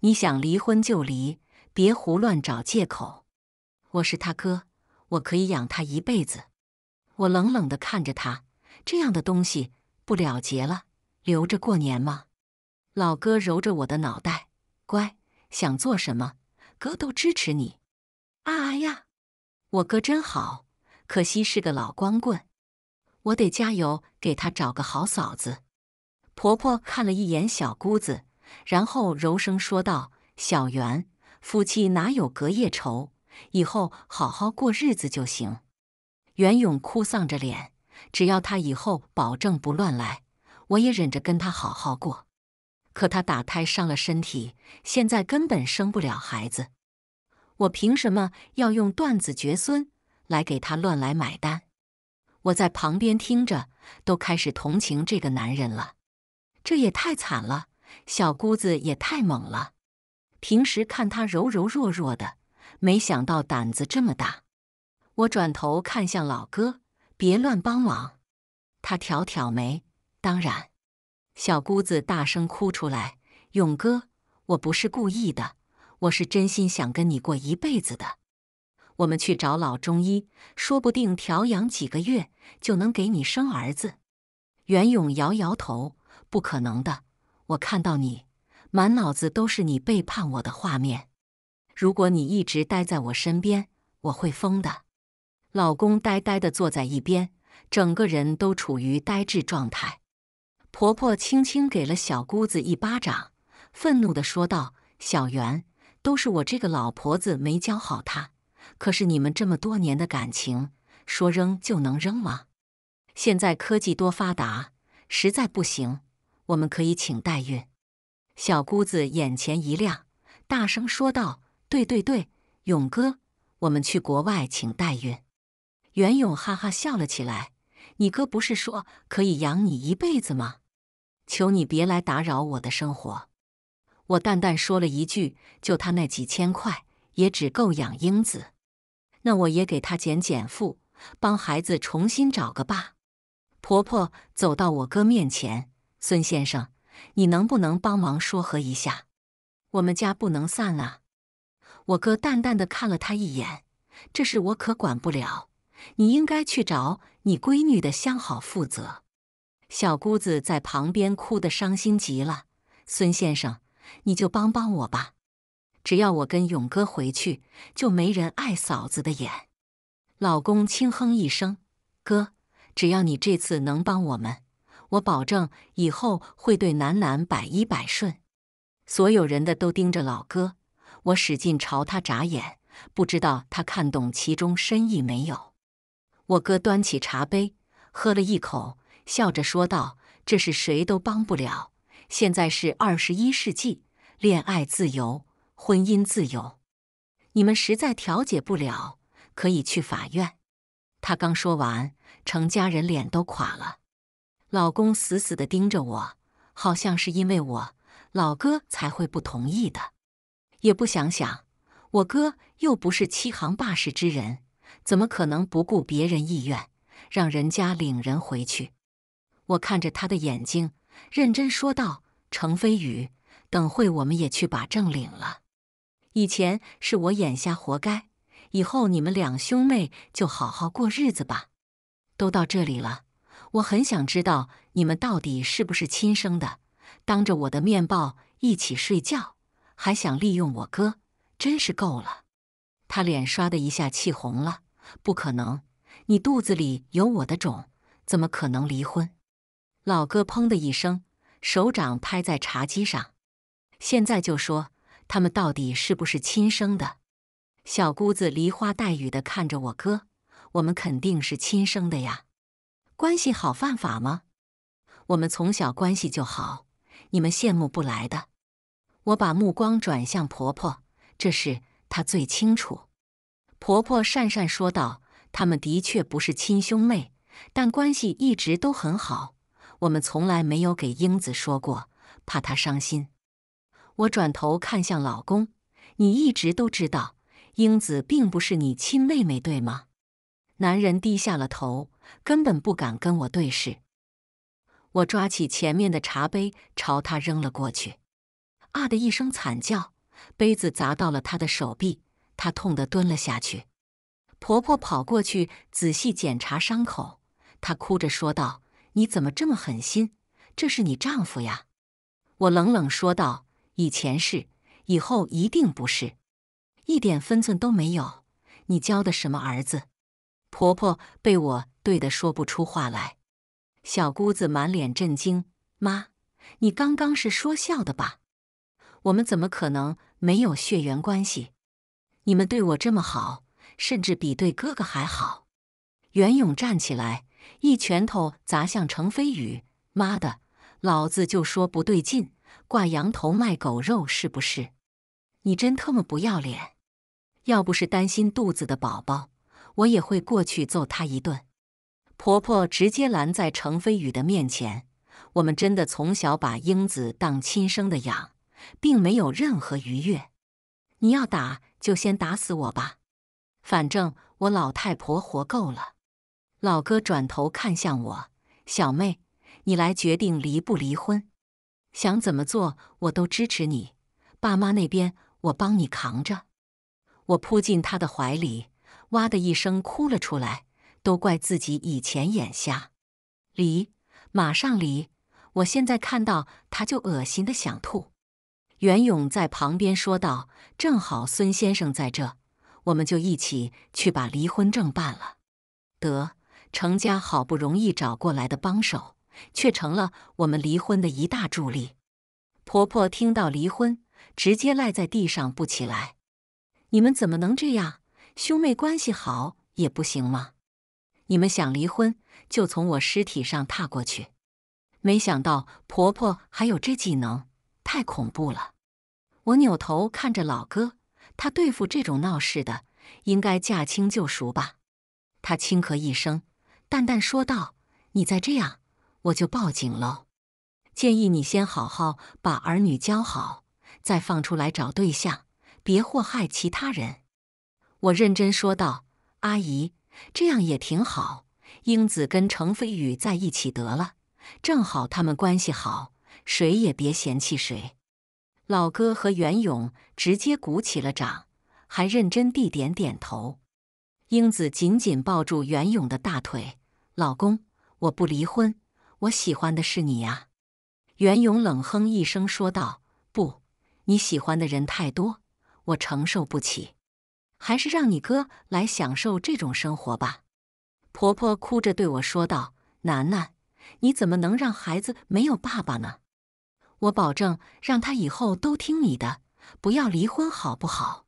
你想离婚就离，别胡乱找借口。我是他哥，我可以养他一辈子。”我冷冷地看着他，这样的东西不了结了，留着过年吗？老哥揉着我的脑袋，乖。想做什么，哥都支持你。啊呀，我哥真好，可惜是个老光棍。我得加油，给他找个好嫂子。婆婆看了一眼小姑子，然后柔声说道：“小袁，夫妻哪有隔夜仇？以后好好过日子就行。”袁勇哭丧着脸，只要他以后保证不乱来，我也忍着跟他好好过。可他打胎伤了身体，现在根本生不了孩子。我凭什么要用断子绝孙来给他乱来买单？我在旁边听着，都开始同情这个男人了。这也太惨了，小姑子也太猛了。平时看他柔柔弱弱的，没想到胆子这么大。我转头看向老哥，别乱帮忙。他挑挑眉，当然。小姑子大声哭出来：“勇哥，我不是故意的，我是真心想跟你过一辈子的。我们去找老中医，说不定调养几个月就能给你生儿子。”袁勇摇摇头：“不可能的，我看到你，满脑子都是你背叛我的画面。如果你一直待在我身边，我会疯的。”老公呆呆地坐在一边，整个人都处于呆滞状态。婆婆轻轻给了小姑子一巴掌，愤怒地说道：“小袁，都是我这个老婆子没教好他。可是你们这么多年的感情，说扔就能扔吗？现在科技多发达，实在不行，我们可以请代孕。”小姑子眼前一亮，大声说道：“对对对，勇哥，我们去国外请代孕。”袁勇哈哈笑了起来：“你哥不是说可以养你一辈子吗？”求你别来打扰我的生活，我淡淡说了一句：“就他那几千块，也只够养英子，那我也给他减减负，帮孩子重新找个爸。”婆婆走到我哥面前：“孙先生，你能不能帮忙说和一下？我们家不能散啊！”我哥淡淡的看了他一眼：“这事我可管不了，你应该去找你闺女的相好负责。”小姑子在旁边哭得伤心极了。孙先生，你就帮帮我吧！只要我跟勇哥回去，就没人碍嫂子的眼。老公轻哼一声：“哥，只要你这次能帮我们，我保证以后会对楠楠百依百顺。”所有人的都盯着老哥，我使劲朝他眨眼，不知道他看懂其中深意没有。我哥端起茶杯，喝了一口。笑着说道：“这是谁都帮不了。现在是二十一世纪，恋爱自由，婚姻自由。你们实在调解不了，可以去法院。”他刚说完，程家人脸都垮了，老公死死地盯着我，好像是因为我老哥才会不同意的。也不想想，我哥又不是欺行霸市之人，怎么可能不顾别人意愿，让人家领人回去？我看着他的眼睛，认真说道：“程飞宇，等会我们也去把证领了。以前是我眼瞎，活该。以后你们两兄妹就好好过日子吧。都到这里了，我很想知道你们到底是不是亲生的。当着我的面抱一起睡觉，还想利用我哥，真是够了。”他脸刷的一下气红了，“不可能，你肚子里有我的种，怎么可能离婚？”老哥，砰的一声，手掌拍在茶几上。现在就说他们到底是不是亲生的？小姑子梨花带雨的看着我哥。我们肯定是亲生的呀，关系好犯法吗？我们从小关系就好，你们羡慕不来的。我把目光转向婆婆，这事她最清楚。婆婆讪讪说道：“他们的确不是亲兄妹，但关系一直都很好。”我们从来没有给英子说过，怕她伤心。我转头看向老公，你一直都知道，英子并不是你亲妹妹，对吗？男人低下了头，根本不敢跟我对视。我抓起前面的茶杯朝他扔了过去，啊的一声惨叫，杯子砸到了他的手臂，他痛得蹲了下去。婆婆跑过去仔细检查伤口，她哭着说道。你怎么这么狠心？这是你丈夫呀！我冷冷说道：“以前是，以后一定不是，一点分寸都没有。你教的什么儿子？”婆婆被我怼得说不出话来。小姑子满脸震惊：“妈，你刚刚是说笑的吧？我们怎么可能没有血缘关系？你们对我这么好，甚至比对哥哥还好。”袁勇站起来。一拳头砸向程飞宇，妈的，老子就说不对劲，挂羊头卖狗肉是不是？你真特么不要脸！要不是担心肚子的宝宝，我也会过去揍他一顿。婆婆直接拦在程飞宇的面前。我们真的从小把英子当亲生的养，并没有任何逾越。你要打就先打死我吧，反正我老太婆活够了。老哥转头看向我，小妹，你来决定离不离婚，想怎么做我都支持你。爸妈那边我帮你扛着。我扑进他的怀里，哇的一声哭了出来。都怪自己以前眼瞎，离，马上离！我现在看到他就恶心的想吐。袁勇在旁边说道：“正好孙先生在这，我们就一起去把离婚证办了。”得。程家好不容易找过来的帮手，却成了我们离婚的一大助力。婆婆听到离婚，直接赖在地上不起来。你们怎么能这样？兄妹关系好也不行吗？你们想离婚，就从我尸体上踏过去。没想到婆婆还有这技能，太恐怖了！我扭头看着老哥，他对付这种闹事的，应该驾轻就熟吧？他轻咳一声。淡淡说道：“你再这样，我就报警喽。建议你先好好把儿女教好，再放出来找对象，别祸害其他人。”我认真说道：“阿姨，这样也挺好。英子跟程飞宇在一起得了，正好他们关系好，谁也别嫌弃谁。”老哥和袁勇直接鼓起了掌，还认真地点点头。英子紧紧抱住袁勇的大腿，老公，我不离婚，我喜欢的是你啊！袁勇冷哼一声说道：“不，你喜欢的人太多，我承受不起，还是让你哥来享受这种生活吧。”婆婆哭着对我说道：“楠楠，你怎么能让孩子没有爸爸呢？”我保证让他以后都听你的，不要离婚好不好？”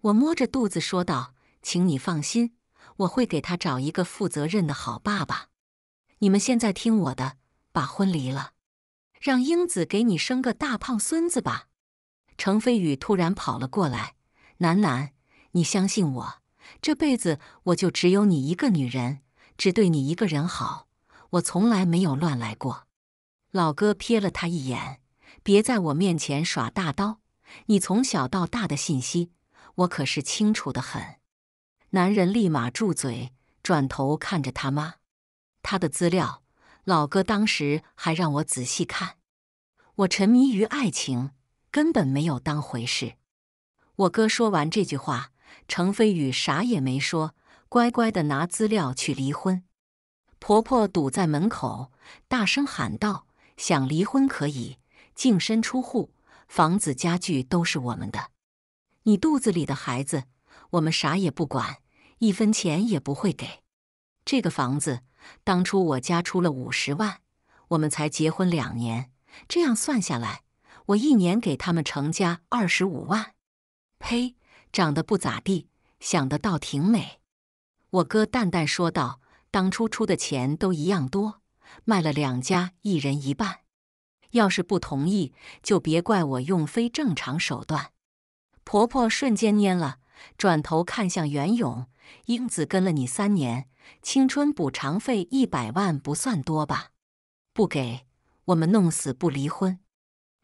我摸着肚子说道。请你放心，我会给他找一个负责任的好爸爸。你们现在听我的，把婚离了，让英子给你生个大胖孙子吧。程飞宇突然跑了过来：“楠楠，你相信我，这辈子我就只有你一个女人，只对你一个人好，我从来没有乱来过。”老哥瞥了他一眼：“别在我面前耍大刀，你从小到大的信息，我可是清楚的很。”男人立马住嘴，转头看着他妈。他的资料，老哥当时还让我仔细看。我沉迷于爱情，根本没有当回事。我哥说完这句话，程飞宇啥也没说，乖乖的拿资料去离婚。婆婆堵在门口，大声喊道：“想离婚可以，净身出户，房子家具都是我们的。你肚子里的孩子，我们啥也不管。”一分钱也不会给，这个房子当初我家出了五十万，我们才结婚两年，这样算下来，我一年给他们成家二十五万。呸，长得不咋地，想的倒挺美。我哥淡淡说道：“当初出的钱都一样多，卖了两家一人一半，要是不同意，就别怪我用非正常手段。”婆婆瞬间蔫了。转头看向袁勇，英子跟了你三年，青春补偿费一百万不算多吧？不给我们弄死，不离婚。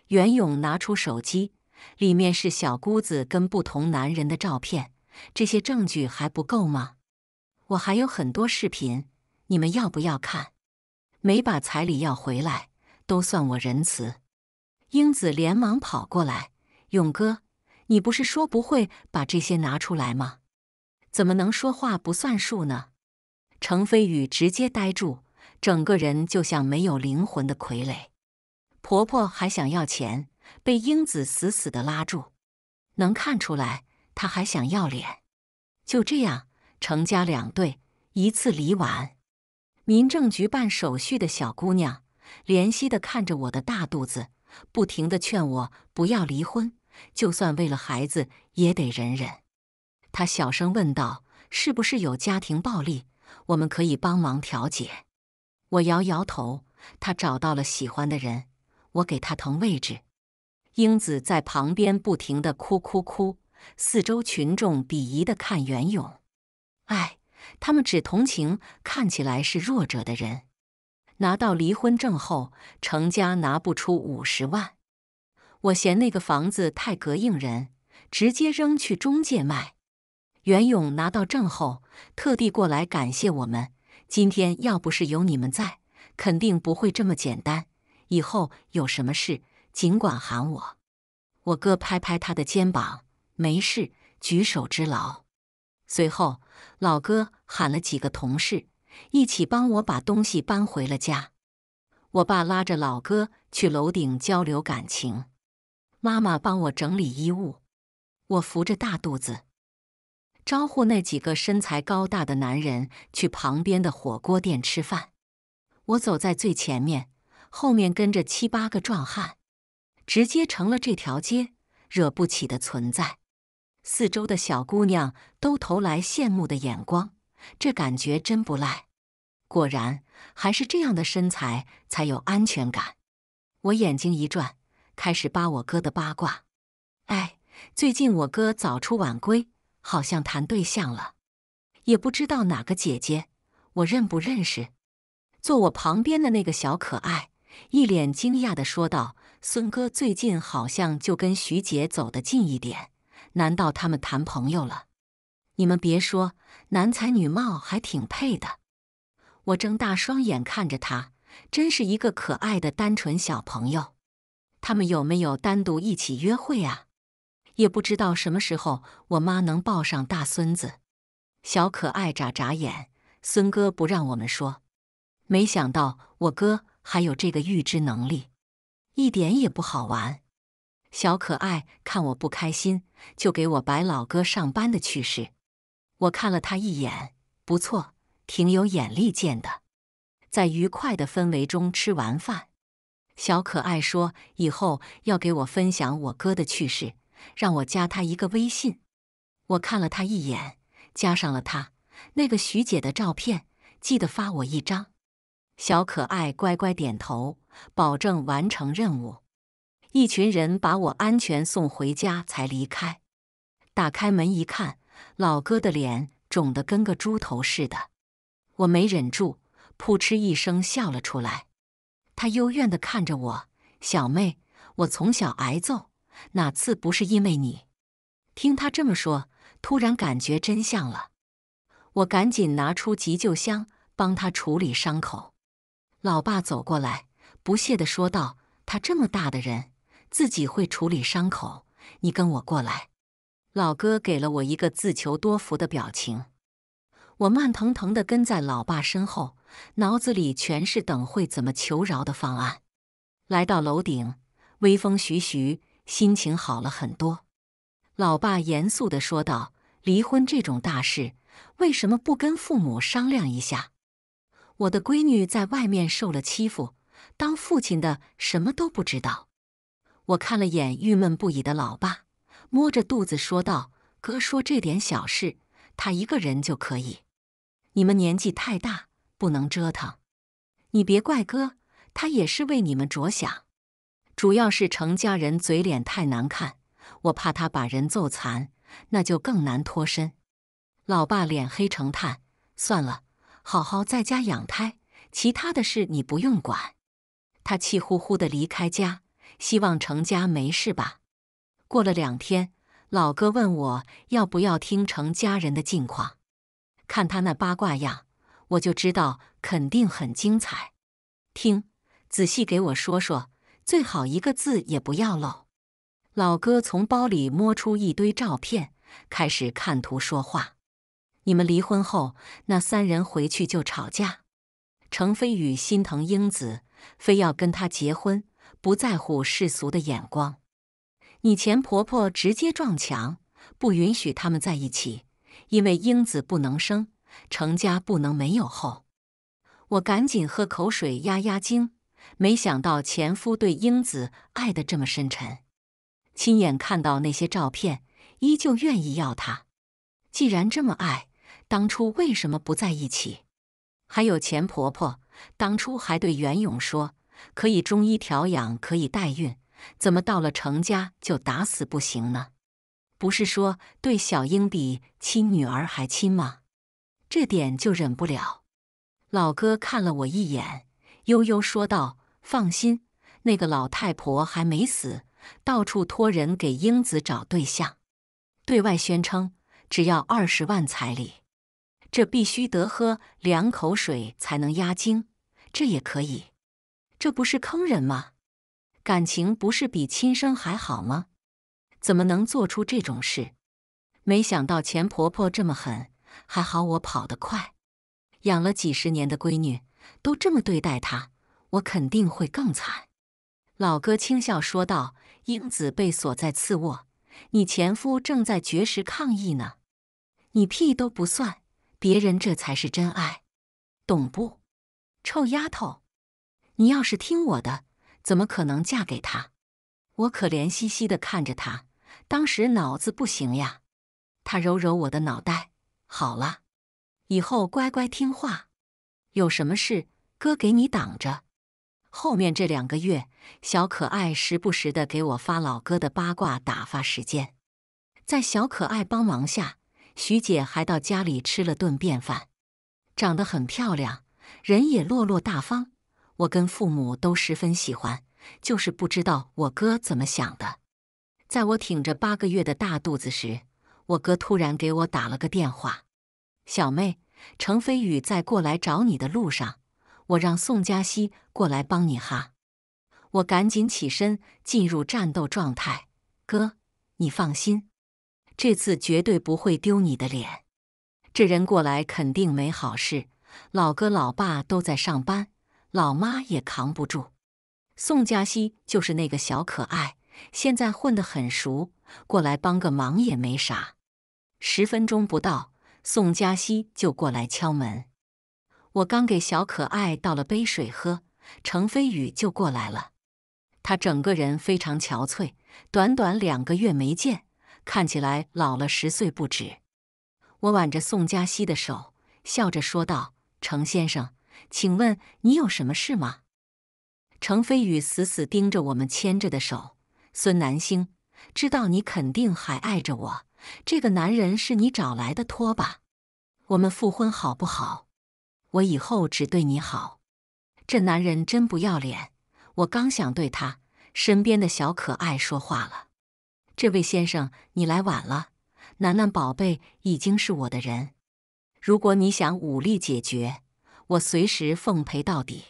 袁勇拿出手机，里面是小姑子跟不同男人的照片，这些证据还不够吗？我还有很多视频，你们要不要看？没把彩礼要回来，都算我仁慈。英子连忙跑过来，勇哥。你不是说不会把这些拿出来吗？怎么能说话不算数呢？程飞宇直接呆住，整个人就像没有灵魂的傀儡。婆婆还想要钱，被英子死死的拉住。能看出来，她还想要脸。就这样，程家两对一次离完。民政局办手续的小姑娘怜惜的看着我的大肚子，不停的劝我不要离婚。就算为了孩子，也得忍忍。他小声问道：“是不是有家庭暴力？我们可以帮忙调解。”我摇摇头。他找到了喜欢的人，我给他腾位置。英子在旁边不停地哭哭哭。四周群众鄙夷地看袁勇。哎，他们只同情看起来是弱者的人。拿到离婚证后，程家拿不出五十万。我嫌那个房子太隔应人直接扔去中介卖。袁勇拿到证后，特地过来感谢我们。今天要不是有你们在，肯定不会这么简单。以后有什么事，尽管喊我。我哥拍拍他的肩膀：“没事，举手之劳。”随后，老哥喊了几个同事，一起帮我把东西搬回了家。我爸拉着老哥去楼顶交流感情。妈妈帮我整理衣物，我扶着大肚子，招呼那几个身材高大的男人去旁边的火锅店吃饭。我走在最前面，后面跟着七八个壮汉，直接成了这条街惹不起的存在。四周的小姑娘都投来羡慕的眼光，这感觉真不赖。果然，还是这样的身材才有安全感。我眼睛一转。开始扒我哥的八卦，哎，最近我哥早出晚归，好像谈对象了，也不知道哪个姐姐，我认不认识？坐我旁边的那个小可爱一脸惊讶地说道：“孙哥最近好像就跟徐姐走得近一点，难道他们谈朋友了？你们别说，男才女貌还挺配的。”我睁大双眼看着他，真是一个可爱的单纯小朋友。他们有没有单独一起约会啊？也不知道什么时候我妈能抱上大孙子。小可爱眨眨眼，孙哥不让我们说。没想到我哥还有这个预知能力，一点也不好玩。小可爱看我不开心，就给我摆老哥上班的趣事。我看了他一眼，不错，挺有眼力见的。在愉快的氛围中吃完饭。小可爱说：“以后要给我分享我哥的趣事，让我加他一个微信。”我看了他一眼，加上了他。那个徐姐的照片，记得发我一张。小可爱乖乖点头，保证完成任务。一群人把我安全送回家才离开。打开门一看，老哥的脸肿得跟个猪头似的，我没忍住，扑哧一声笑了出来。他幽怨的看着我，小妹，我从小挨揍，哪次不是因为你？听他这么说，突然感觉真相了。我赶紧拿出急救箱，帮他处理伤口。老爸走过来，不屑的说道：“他这么大的人，自己会处理伤口，你跟我过来。”老哥给了我一个自求多福的表情。我慢腾腾的跟在老爸身后。脑子里全是等会怎么求饶的方案。来到楼顶，微风徐徐，心情好了很多。老爸严肃地说道：“离婚这种大事，为什么不跟父母商量一下？”我的闺女在外面受了欺负，当父亲的什么都不知道。我看了眼郁闷不已的老爸，摸着肚子说道：“哥说这点小事，他一个人就可以。你们年纪太大。”不能折腾，你别怪哥，他也是为你们着想。主要是程家人嘴脸太难看，我怕他把人揍残，那就更难脱身。老爸脸黑成炭，算了，好好在家养胎，其他的事你不用管。他气呼呼的离开家，希望程家没事吧。过了两天，老哥问我要不要听程家人的近况，看他那八卦样。我就知道肯定很精彩，听，仔细给我说说，最好一个字也不要漏。老哥从包里摸出一堆照片，开始看图说话。你们离婚后，那三人回去就吵架。程飞宇心疼英子，非要跟她结婚，不在乎世俗的眼光。你前婆婆直接撞墙，不允许他们在一起，因为英子不能生。成家不能没有后，我赶紧喝口水压压惊。没想到前夫对英子爱得这么深沉，亲眼看到那些照片，依旧愿意要她。既然这么爱，当初为什么不在一起？还有钱婆婆，当初还对袁勇说可以中医调养，可以代孕，怎么到了成家就打死不行呢？不是说对小英比亲女儿还亲吗？这点就忍不了。老哥看了我一眼，悠悠说道：“放心，那个老太婆还没死，到处托人给英子找对象，对外宣称只要二十万彩礼，这必须得喝两口水才能压惊。这也可以，这不是坑人吗？感情不是比亲生还好吗？怎么能做出这种事？没想到钱婆婆这么狠。”还好我跑得快，养了几十年的闺女都这么对待她，我肯定会更惨。老哥轻笑说道：“英子被锁在次卧，你前夫正在绝食抗议呢。你屁都不算，别人这才是真爱，懂不？臭丫头，你要是听我的，怎么可能嫁给他？”我可怜兮兮的看着他，当时脑子不行呀。他揉揉我的脑袋。好了，以后乖乖听话，有什么事哥给你挡着。后面这两个月，小可爱时不时的给我发老哥的八卦，打发时间。在小可爱帮忙下，徐姐还到家里吃了顿便饭，长得很漂亮，人也落落大方，我跟父母都十分喜欢，就是不知道我哥怎么想的。在我挺着八个月的大肚子时。我哥突然给我打了个电话，小妹，程飞宇在过来找你的路上，我让宋佳熙过来帮你哈。我赶紧起身进入战斗状态，哥，你放心，这次绝对不会丢你的脸。这人过来肯定没好事，老哥、老爸都在上班，老妈也扛不住。宋佳熙就是那个小可爱，现在混得很熟，过来帮个忙也没啥。十分钟不到，宋佳熙就过来敲门。我刚给小可爱倒了杯水喝，程飞宇就过来了。他整个人非常憔悴，短短两个月没见，看起来老了十岁不止。我挽着宋佳熙的手，笑着说道：“程先生，请问你有什么事吗？”程飞宇死死盯着我们牵着的手。孙南星，知道你肯定还爱着我。这个男人是你找来的拖把，我们复婚好不好？我以后只对你好。这男人真不要脸！我刚想对他身边的小可爱说话了，这位先生，你来晚了，楠楠宝贝已经是我的人。如果你想武力解决，我随时奉陪到底。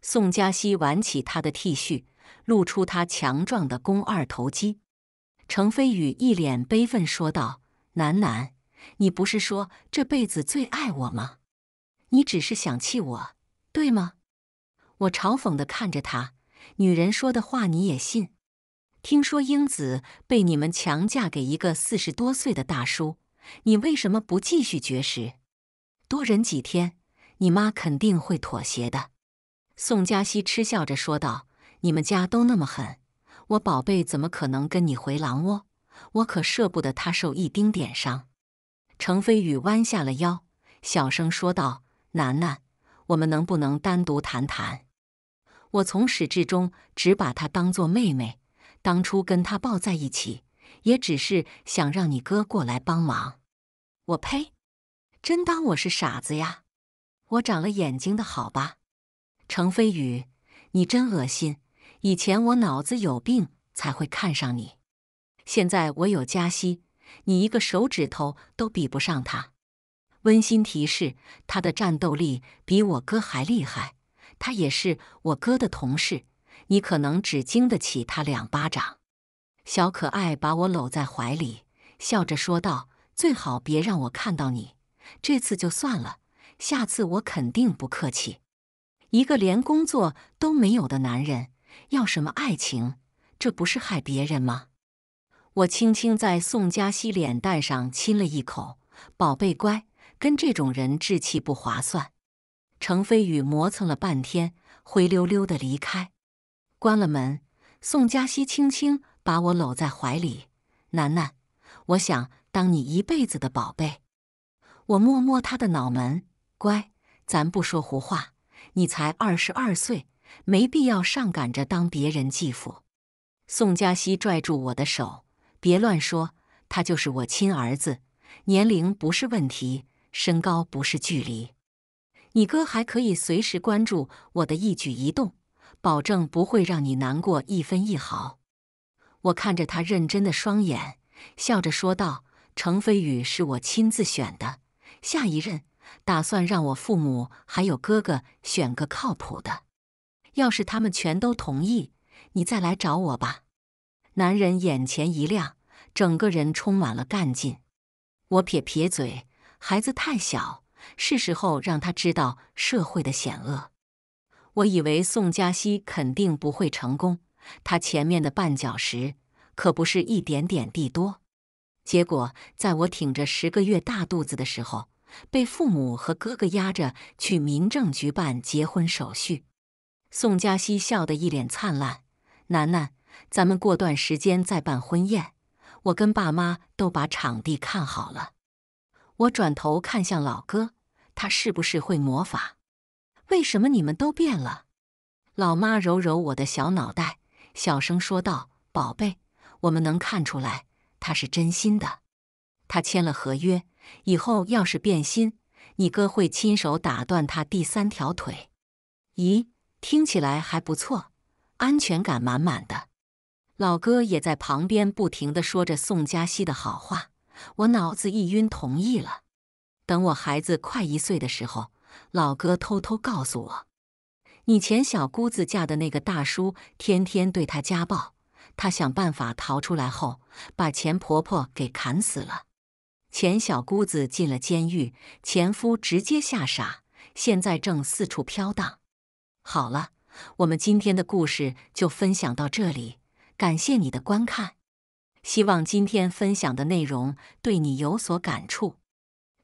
宋佳熙挽起他的 T 恤，露出他强壮的肱二头肌。程飞宇一脸悲愤说道：“楠楠，你不是说这辈子最爱我吗？你只是想气我，对吗？”我嘲讽的看着他，女人说的话你也信？听说英子被你们强嫁给一个四十多岁的大叔，你为什么不继续绝食？多忍几天，你妈肯定会妥协的。”宋佳熙嗤笑着说道：“你们家都那么狠。”我宝贝怎么可能跟你回狼窝？我可舍不得他受一丁点伤。程飞宇弯下了腰，小声说道：“楠楠，我们能不能单独谈谈？我从始至终只把她当做妹妹，当初跟她抱在一起，也只是想让你哥过来帮忙。我呸！真当我是傻子呀？我长了眼睛的好吧？程飞宇，你真恶心。”以前我脑子有病才会看上你，现在我有加息，你一个手指头都比不上他。温馨提示：他的战斗力比我哥还厉害，他也是我哥的同事，你可能只经得起他两巴掌。小可爱把我搂在怀里，笑着说道：“最好别让我看到你，这次就算了，下次我肯定不客气。”一个连工作都没有的男人。要什么爱情？这不是害别人吗？我轻轻在宋佳熙脸蛋上亲了一口，宝贝乖，跟这种人置气不划算。程飞宇磨蹭了半天，灰溜溜的离开，关了门。宋佳熙轻轻把我搂在怀里，楠楠，我想当你一辈子的宝贝。我摸摸他的脑门，乖，咱不说胡话，你才二十二岁。没必要上赶着当别人继父。宋佳熙拽住我的手，别乱说，他就是我亲儿子，年龄不是问题，身高不是距离。你哥还可以随时关注我的一举一动，保证不会让你难过一分一毫。我看着他认真的双眼，笑着说道：“程飞宇是我亲自选的下一任，打算让我父母还有哥哥选个靠谱的。”要是他们全都同意，你再来找我吧。男人眼前一亮，整个人充满了干劲。我撇撇嘴，孩子太小，是时候让他知道社会的险恶。我以为宋佳熙肯定不会成功，他前面的绊脚石可不是一点点地多。结果，在我挺着十个月大肚子的时候，被父母和哥哥压着去民政局办结婚手续。宋佳熙笑得一脸灿烂，楠楠，咱们过段时间再办婚宴，我跟爸妈都把场地看好了。我转头看向老哥，他是不是会魔法？为什么你们都变了？老妈揉揉我的小脑袋，小声说道：“宝贝，我们能看出来，他是真心的。他签了合约，以后要是变心，你哥会亲手打断他第三条腿。”咦？听起来还不错，安全感满满的。老哥也在旁边不停的说着宋佳熙的好话，我脑子一晕，同意了。等我孩子快一岁的时候，老哥偷偷告诉我，你前小姑子嫁的那个大叔天天对她家暴，她想办法逃出来后，把前婆婆给砍死了。前小姑子进了监狱，前夫直接吓傻，现在正四处飘荡。好了，我们今天的故事就分享到这里。感谢你的观看，希望今天分享的内容对你有所感触。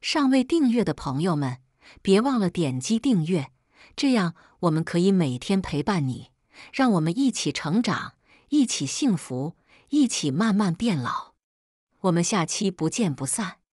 尚未订阅的朋友们，别忘了点击订阅，这样我们可以每天陪伴你，让我们一起成长，一起幸福，一起慢慢变老。我们下期不见不散。